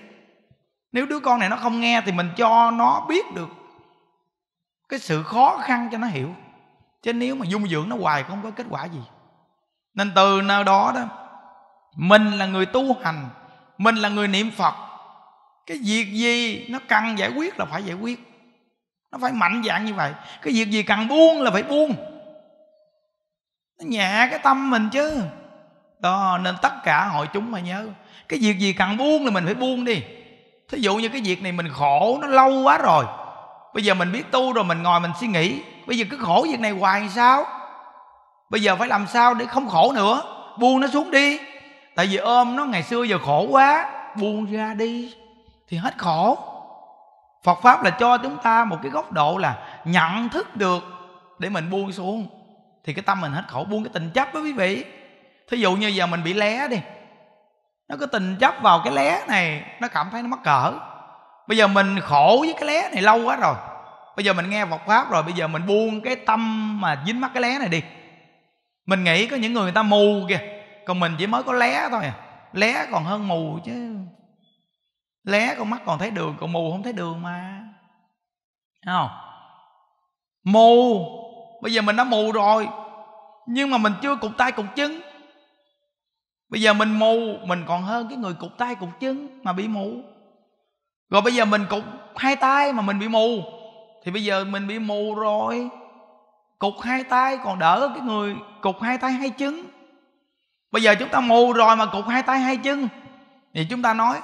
nếu đứa con này nó không nghe thì mình cho nó biết được cái sự khó khăn cho nó hiểu chứ nếu mà dung dưỡng nó hoài không có kết quả gì nên từ nơi đó đó mình là người tu hành mình là người niệm phật cái việc gì nó cần giải quyết là phải giải quyết nó phải mạnh dạng như vậy cái việc gì cần buông là phải buông nó nhẹ cái tâm mình chứ đó nên tất cả hội chúng mà nhớ cái việc gì cần buông thì mình phải buông đi thí dụ như cái việc này mình khổ nó lâu quá rồi bây giờ mình biết tu rồi mình ngồi mình suy nghĩ bây giờ cứ khổ việc này hoài sao bây giờ phải làm sao để không khổ nữa buông nó xuống đi tại vì ôm nó ngày xưa giờ khổ quá buông ra đi thì hết khổ phật pháp là cho chúng ta một cái góc độ là nhận thức được để mình buông xuống thì cái tâm mình hết khổ buông cái tình chấp đó quý vị thí dụ như giờ mình bị lé đi nó cứ tình chấp vào cái lé này nó cảm thấy nó mắc cỡ bây giờ mình khổ với cái lé này lâu quá rồi bây giờ mình nghe Phật pháp rồi bây giờ mình buông cái tâm mà dính mắc cái lé này đi mình nghĩ có những người người ta mù kìa còn mình chỉ mới có lé thôi à. lé còn hơn mù chứ lé con mắt còn thấy đường còn mù không thấy đường mà Thấy không mù bây giờ mình đã mù rồi nhưng mà mình chưa cục tay cục chân bây giờ mình mù mình còn hơn cái người cụt tay cụt chân mà bị mù rồi bây giờ mình cụt hai tay mà mình bị mù thì bây giờ mình bị mù rồi cụt hai tay còn đỡ cái người cụt hai tay hai chân bây giờ chúng ta mù rồi mà cụt hai tay hai chân thì chúng ta nói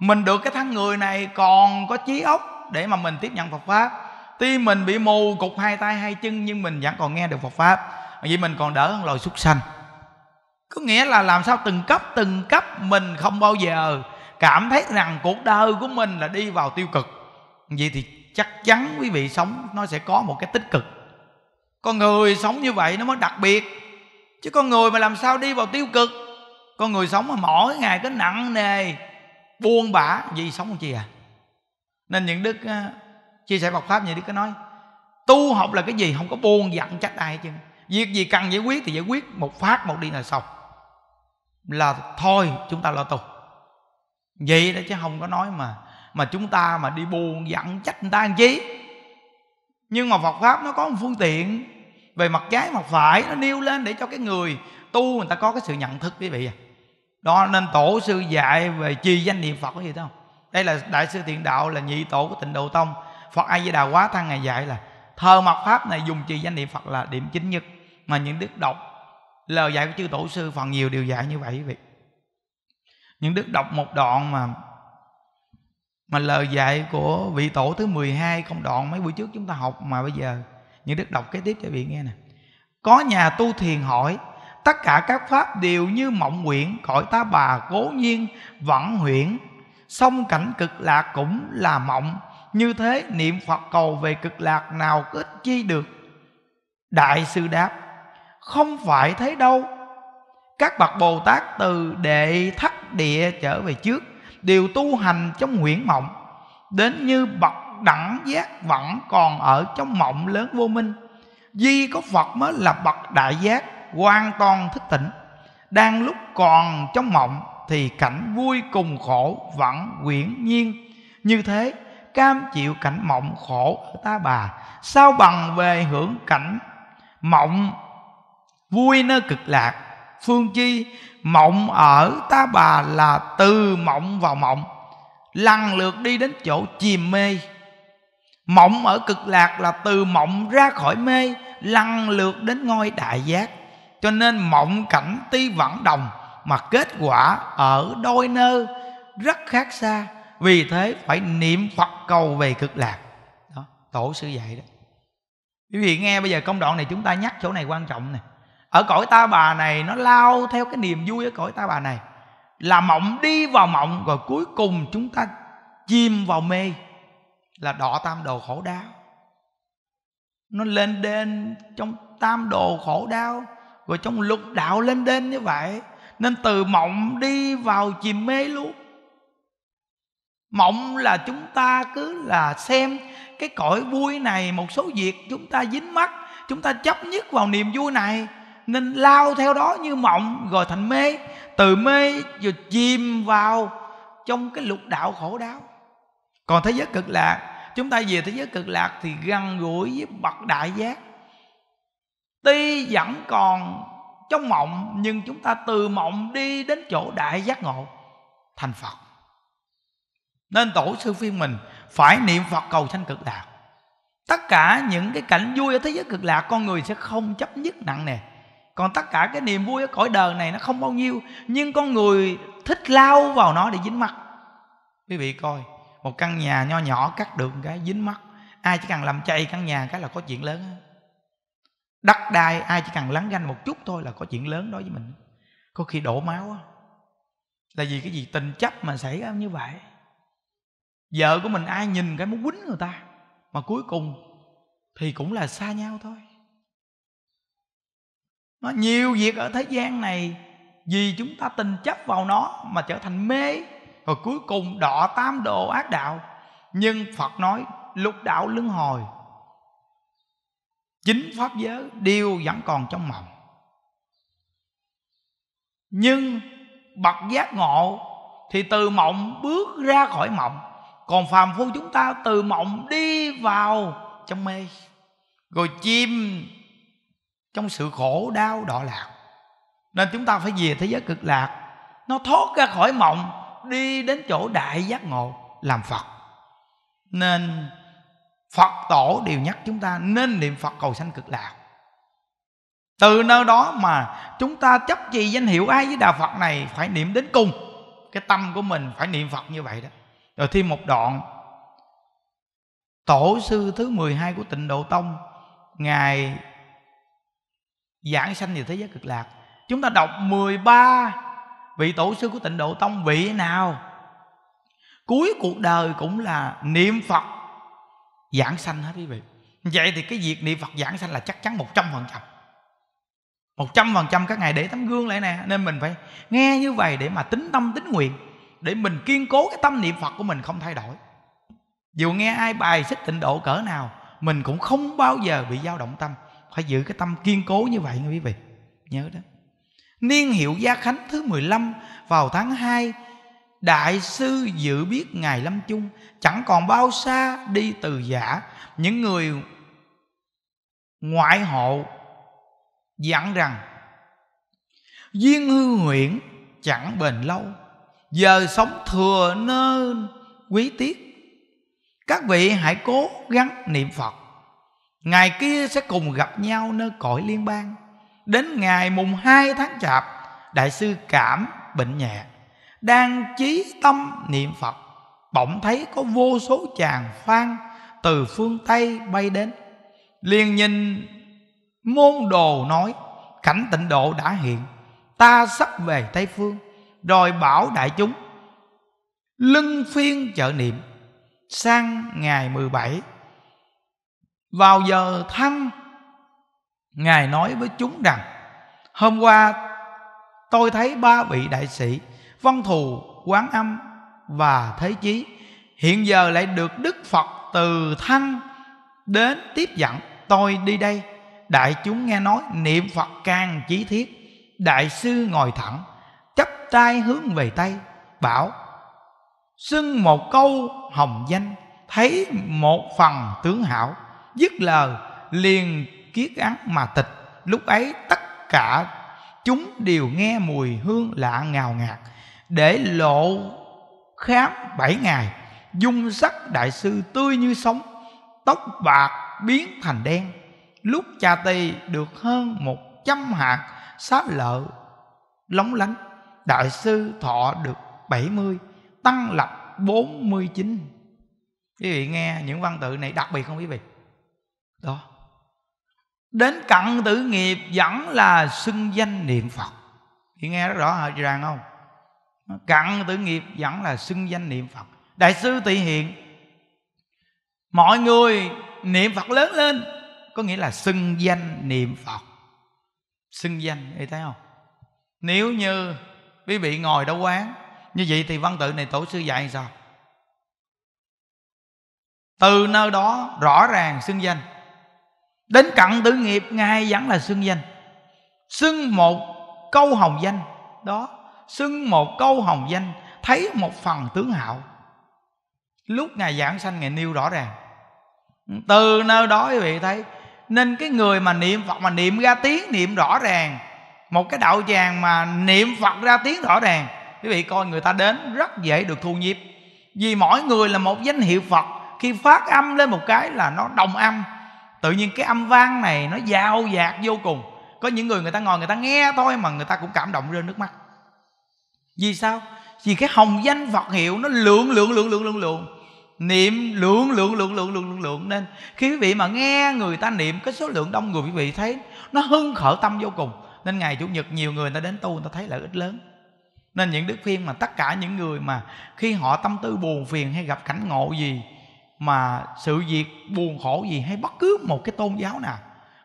mình được cái thân người này còn có trí óc để mà mình tiếp nhận Phật pháp tuy mình bị mù cục hai tay hai chân nhưng mình vẫn còn nghe được Phật pháp vì mình còn đỡ hơn loài súc sanh có nghĩa là làm sao từng cấp từng cấp mình không bao giờ cảm thấy rằng cuộc đời của mình là đi vào tiêu cực vậy thì chắc chắn quý vị sống nó sẽ có một cái tích cực con người sống như vậy nó mới đặc biệt chứ con người mà làm sao đi vào tiêu cực con người sống mà mỗi ngày cứ nặng nề buông bã gì sống làm chi à nên những đức chia sẻ Phật pháp như đức có nói tu học là cái gì không có buông dặn trách ai chứ việc gì cần giải quyết thì giải quyết một phát một đi là xong là thôi chúng ta lo tu vậy đó chứ không có nói mà mà chúng ta mà đi buồn giận trách người ta làm chi nhưng mà Phật pháp nó có một phương tiện về mặt trái mặt phải nó nêu lên để cho cái người tu người ta có cái sự nhận thức quý vị à đó nên tổ sư dạy về chi danh niệm Phật có gì đó không đây là đại sư thiện đạo là nhị tổ của tịnh độ tông Phật A Di Đà quá thăng ngày dạy là thờ mặt pháp này dùng trì danh niệm Phật là điểm chính nhất mà những đức độc lời dạy của chư tổ sư phần nhiều đều dạy như vậy quý vị những đức đọc một đoạn mà mà lời dạy của vị tổ thứ 12 công đoạn mấy buổi trước chúng ta học mà bây giờ những đức đọc kế tiếp cho vị nghe nè có nhà tu thiền hỏi tất cả các pháp đều như mộng nguyện cõi ta bà cố nhiên vẫn huyễn song cảnh cực lạc cũng là mộng như thế niệm phật cầu về cực lạc nào có chi được đại sư đáp không phải thế đâu các bậc bồ tát từ đệ thất địa trở về trước đều tu hành trong nguyện mộng đến như bậc đẳng giác vẫn còn ở trong mộng lớn vô minh duy có phật mới là bậc đại giác hoàn toàn thức tỉnh đang lúc còn trong mộng thì cảnh vui cùng khổ vẫn quyển nhiên như thế cam chịu cảnh mộng khổ ở ta bà sao bằng về hưởng cảnh mộng vui nơi cực lạc phương chi mộng ở ta bà là từ mộng vào mộng lần lượt đi đến chỗ chìm mê mộng ở cực lạc là từ mộng ra khỏi mê lần lượt đến ngôi đại giác cho nên mộng cảnh ti vẫn đồng mà kết quả ở đôi nơi rất khác xa vì thế phải niệm phật cầu về cực lạc đó tổ sư dạy đó quý vị nghe bây giờ công đoạn này chúng ta nhắc chỗ này quan trọng này ở cõi ta bà này nó lao theo cái niềm vui ở cõi ta bà này là mộng đi vào mộng rồi cuối cùng chúng ta chìm vào mê là đọ tam đồ khổ đau nó lên đên trong tam đồ khổ đau rồi trong lục đạo lên đên như vậy nên từ mộng đi vào chìm mê luôn mộng là chúng ta cứ là xem cái cõi vui này một số việc chúng ta dính mắt chúng ta chấp nhất vào niềm vui này nên lao theo đó như mộng rồi thành mê từ mê rồi chìm vào trong cái lục đạo khổ đau còn thế giới cực lạc chúng ta về thế giới cực lạc thì gắn gũi với bậc đại giác tuy vẫn còn trong mộng nhưng chúng ta từ mộng đi đến chỗ đại giác ngộ thành phật nên tổ sư phiên mình phải niệm phật cầu sanh cực lạc tất cả những cái cảnh vui ở thế giới cực lạc con người sẽ không chấp nhất nặng nề còn tất cả cái niềm vui ở cõi đời này nó không bao nhiêu nhưng con người thích lao vào nó để dính mắt quý vị coi một căn nhà nho nhỏ cắt được cái dính mắt ai chỉ cần làm chay căn nhà cái là có chuyện lớn đất đai ai chỉ cần lắng ganh một chút thôi là có chuyện lớn đối với mình có khi đổ máu á là vì cái gì tình chấp mà xảy ra như vậy vợ của mình ai nhìn cái muốn quýnh người ta mà cuối cùng thì cũng là xa nhau thôi nó nhiều việc ở thế gian này vì chúng ta tình chấp vào nó mà trở thành mê rồi cuối cùng đọ tam độ ác đạo nhưng phật nói lục đạo luân hồi chính pháp giới đều vẫn còn trong mộng nhưng bậc giác ngộ thì từ mộng bước ra khỏi mộng còn phàm phu chúng ta từ mộng đi vào trong mê rồi chim trong sự khổ đau đọa lạc nên chúng ta phải về thế giới cực lạc nó thoát ra khỏi mộng đi đến chỗ đại giác ngộ làm phật nên phật tổ đều nhắc chúng ta nên niệm phật cầu sanh cực lạc từ nơi đó mà chúng ta chấp trì danh hiệu ai với đạo phật này phải niệm đến cùng cái tâm của mình phải niệm phật như vậy đó rồi thêm một đoạn tổ sư thứ 12 của tịnh độ tông ngài giảng sanh về thế giới cực lạc chúng ta đọc 13 vị tổ sư của tịnh độ tông vị nào cuối cuộc đời cũng là niệm phật giảng sanh hết quý vị vậy thì cái việc niệm phật giảng sanh là chắc chắn một trăm phần trăm một trăm phần trăm các ngày để tấm gương lại nè nên mình phải nghe như vậy để mà tính tâm tính nguyện để mình kiên cố cái tâm niệm phật của mình không thay đổi dù nghe ai bài xích tịnh độ cỡ nào mình cũng không bao giờ bị dao động tâm phải giữ cái tâm kiên cố như vậy nha quý vị nhớ đó niên hiệu gia khánh thứ 15 vào tháng 2 đại sư dự biết ngài lâm chung chẳng còn bao xa đi từ giả những người ngoại hộ dặn rằng duyên hư huyễn chẳng bền lâu giờ sống thừa nên quý tiết các vị hãy cố gắng niệm phật Ngày kia sẽ cùng gặp nhau nơi cõi liên bang Đến ngày mùng 2 tháng chạp Đại sư cảm bệnh nhẹ Đang chí tâm niệm Phật Bỗng thấy có vô số chàng phan Từ phương Tây bay đến liền nhìn môn đồ nói Cảnh tịnh độ đã hiện Ta sắp về Tây Phương Rồi bảo đại chúng Lưng phiên chợ niệm Sang ngày 17 vào giờ thăng ngài nói với chúng rằng hôm qua tôi thấy ba vị đại sĩ văn thù quán âm và thế chí hiện giờ lại được đức phật từ thăng đến tiếp dẫn tôi đi đây đại chúng nghe nói niệm phật càng chí thiết đại sư ngồi thẳng chắp tay hướng về tay bảo xưng một câu hồng danh thấy một phần tướng hảo dứt lời liền kiết án mà tịch lúc ấy tất cả chúng đều nghe mùi hương lạ ngào ngạt để lộ khám bảy ngày dung sắc đại sư tươi như sống tóc bạc biến thành đen lúc cha tỳ được hơn một trăm hạt xá lợ lóng lánh đại sư thọ được bảy mươi tăng lập bốn mươi chín quý vị nghe những văn tự này đặc biệt không quý vị đó đến cận tử nghiệp vẫn là xưng danh niệm phật thì nghe rất rõ ràng không cận tử nghiệp vẫn là xưng danh niệm phật đại sư tỳ hiện mọi người niệm phật lớn lên có nghĩa là xưng danh niệm phật xưng danh ý thấy không nếu như quý vị ngồi đó quán như vậy thì văn tự này tổ sư dạy sao từ nơi đó rõ ràng xưng danh Đến cận tử nghiệp Ngài vẫn là xưng danh Xưng một câu hồng danh Đó Xưng một câu hồng danh Thấy một phần tướng hạo Lúc Ngài giảng sanh Ngài nêu rõ ràng Từ nơi đó quý vị thấy Nên cái người mà niệm Phật Mà niệm ra tiếng niệm rõ ràng Một cái đạo tràng mà niệm Phật ra tiếng rõ ràng Quý vị coi người ta đến rất dễ được thu nhiếp Vì mỗi người là một danh hiệu Phật Khi phát âm lên một cái là nó đồng âm tự nhiên cái âm vang này nó giàu dạt vô cùng có những người người ta ngồi người ta nghe thôi mà người ta cũng cảm động rơi nước mắt vì sao vì cái hồng danh phật hiệu nó lượng lượng lượng lượng lượng lượng niệm lượng lượng lượng lượng lượng lượng lượng nên khi quý vị mà nghe người ta niệm cái số lượng đông người quý vị thấy nó hưng khởi tâm vô cùng nên ngày chủ nhật nhiều người ta đến tu người ta thấy lợi ích lớn nên những đức phim mà tất cả những người mà khi họ tâm tư buồn phiền hay gặp cảnh ngộ gì mà sự việc buồn khổ gì hay bất cứ một cái tôn giáo nào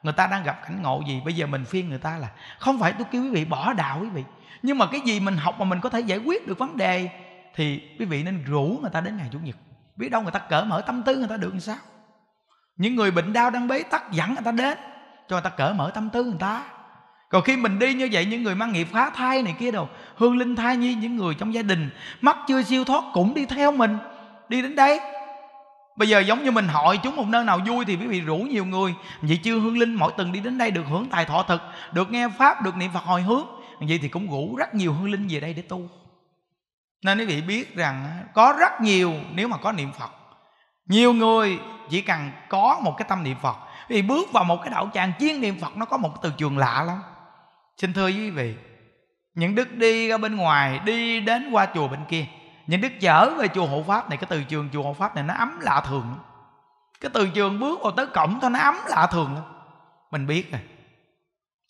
người ta đang gặp cảnh ngộ gì bây giờ mình phiên người ta là không phải tôi kêu quý vị bỏ đạo quý vị nhưng mà cái gì mình học mà mình có thể giải quyết được vấn đề thì quý vị nên rủ người ta đến ngày chủ nhật biết đâu người ta cởi mở tâm tư người ta được làm sao những người bệnh đau đang bế tắc dẫn người ta đến cho người ta cởi mở tâm tư người ta còn khi mình đi như vậy những người mang nghiệp phá thai này kia đâu hương linh thai nhi những người trong gia đình mắt chưa siêu thoát cũng đi theo mình đi đến đây Bây giờ giống như mình hội chúng một nơi nào vui thì quý vị rủ nhiều người Vậy chưa Hương Linh mỗi tuần đi đến đây được hưởng tài thọ thực Được nghe Pháp, được niệm Phật hồi hướng Vậy thì cũng rủ rất nhiều Hương Linh về đây để tu Nên quý vị biết rằng có rất nhiều nếu mà có niệm Phật Nhiều người chỉ cần có một cái tâm niệm Phật Vì bước vào một cái đạo tràng chuyên niệm Phật nó có một từ trường lạ lắm Xin thưa quý vị Những đức đi ra bên ngoài đi đến qua chùa bên kia những đức trở về chùa hộ pháp này cái từ trường chùa hộ pháp này nó ấm lạ thường lắm. cái từ trường bước vào tới cổng thôi nó ấm lạ thường lắm mình biết rồi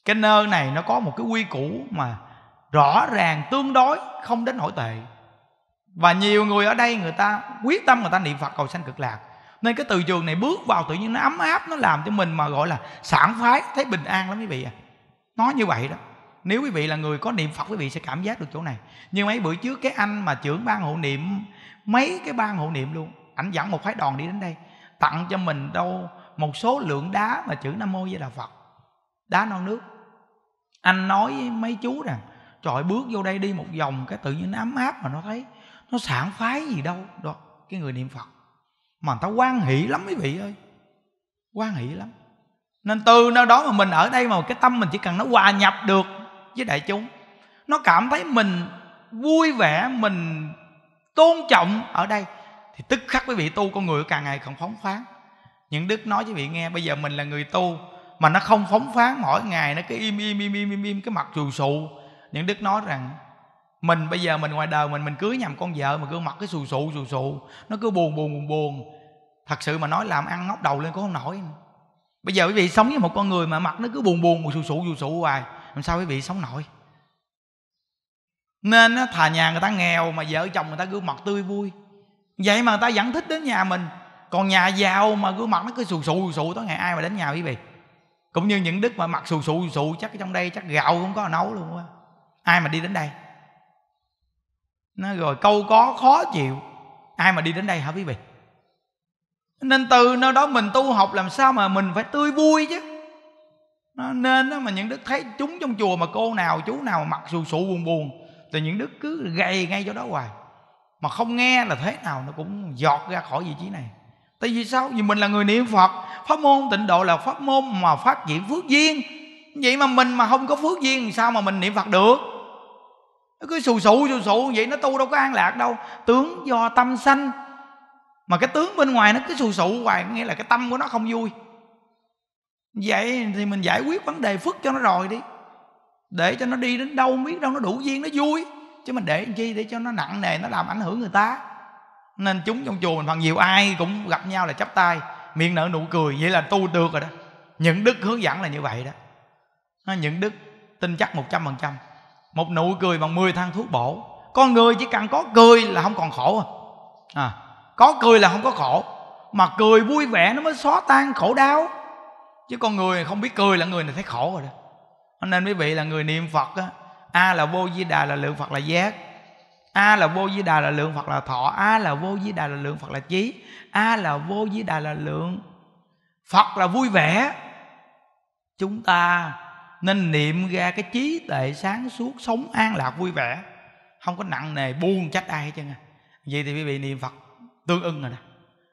cái nơi này nó có một cái quy củ mà rõ ràng tương đối không đến nổi tệ và nhiều người ở đây người ta quyết tâm người ta niệm phật cầu sanh cực lạc nên cái từ trường này bước vào tự nhiên nó ấm áp nó làm cho mình mà gọi là sản phái thấy bình an lắm quý vị à nói như vậy đó nếu quý vị là người có niệm phật quý vị sẽ cảm giác được chỗ này nhưng mấy bữa trước cái anh mà trưởng ban hộ niệm mấy cái ban hộ niệm luôn ảnh dẫn một phái đoàn đi đến đây tặng cho mình đâu một số lượng đá mà chữ nam mô với đà phật đá non nước anh nói với mấy chú rằng trời bước vô đây đi một vòng cái tự nhiên nó ấm áp mà nó thấy nó sảng phái gì đâu đó cái người niệm phật mà người ta quan hỷ lắm quý vị ơi quan hỷ lắm nên từ nơi đó mà mình ở đây mà cái tâm mình chỉ cần nó hòa nhập được với đại chúng nó cảm thấy mình vui vẻ mình tôn trọng ở đây thì tức khắc quý vị tu con người càng ngày càng phóng khoáng những đức nói với vị nghe bây giờ mình là người tu mà nó không phóng khoáng mỗi ngày nó cứ im im im im im, im cái mặt trù sụ những đức nói rằng mình bây giờ mình ngoài đời mình mình cưới nhầm con vợ mà cứ mặc cái xù xụ xù xụ nó cứ buồn buồn buồn buồn thật sự mà nói làm ăn ngóc đầu lên cũng không nổi bây giờ quý vị sống với một con người mà mặt nó cứ buồn buồn xù xụ xù xụ hoài làm sao quý vị sống nổi nên thà nhà người ta nghèo mà vợ chồng người ta gương mặt tươi vui vậy mà người ta vẫn thích đến nhà mình còn nhà giàu mà gương mặt nó cứ xù xù xù tối ngày ai mà đến nhà quý vị cũng như những đức mà mặt xù xù xù chắc trong đây chắc gạo cũng có nấu luôn á ai mà đi đến đây nó rồi câu có khó chịu ai mà đi đến đây hả quý vị nên từ nơi đó mình tu học làm sao mà mình phải tươi vui chứ nên đó mà những đức thấy chúng trong chùa mà cô nào chú nào mặt sù xù buồn buồn thì những đức cứ gầy ngay chỗ đó hoài mà không nghe là thế nào nó cũng giọt ra khỏi vị trí này tại vì sao vì mình là người niệm phật pháp môn tịnh độ là pháp môn mà phát triển phước duyên vậy mà mình mà không có phước duyên sao mà mình niệm phật được nó cứ sù xù sù xù vậy nó tu đâu có an lạc đâu tướng do tâm sanh mà cái tướng bên ngoài nó cứ sù xù hoài nghĩa là cái tâm của nó không vui vậy thì mình giải quyết vấn đề phức cho nó rồi đi để cho nó đi đến đâu không biết đâu nó đủ duyên nó vui chứ mình để chi để cho nó nặng nề nó làm ảnh hưởng người ta nên chúng trong chùa mình phần nhiều ai cũng gặp nhau là chắp tay miệng nở nụ cười vậy là tu được rồi đó những đức hướng dẫn là như vậy đó những đức tin chắc một trăm phần trăm một nụ cười bằng 10 thang thuốc bổ con người chỉ cần có cười là không còn khổ à. à, có cười là không có khổ mà cười vui vẻ nó mới xóa tan khổ đau chứ con người không biết cười là người này thấy khổ rồi đó nên quý vị là người niệm phật á a là vô di đà là lượng phật là giác a là vô di đà là lượng phật là thọ a là vô di đà là lượng phật là trí a là vô di đà là lượng phật là vui vẻ chúng ta nên niệm ra cái trí tuệ sáng suốt sống an lạc vui vẻ không có nặng nề buông trách ai hết trơn à vậy thì quý vị niệm phật tương ưng rồi nè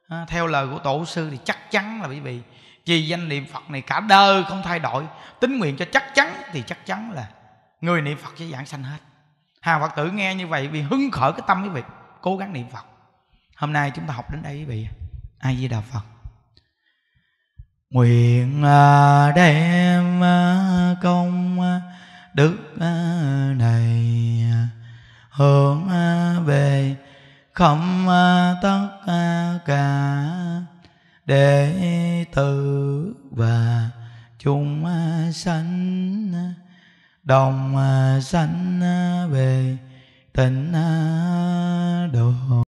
à, theo lời của tổ sư thì chắc chắn là quý vị vì danh niệm Phật này cả đời không thay đổi Tính nguyện cho chắc chắn Thì chắc chắn là người niệm Phật sẽ giảng sanh hết Hà Phật tử nghe như vậy Vì hứng khởi cái tâm quý vị Cố gắng niệm Phật Hôm nay chúng ta học đến đây quý vị Ai Di Đà Phật Nguyện à, đem à, công à, đức này Hướng về không tất cả đệ tử và chúng sanh đồng sanh về tịnh độ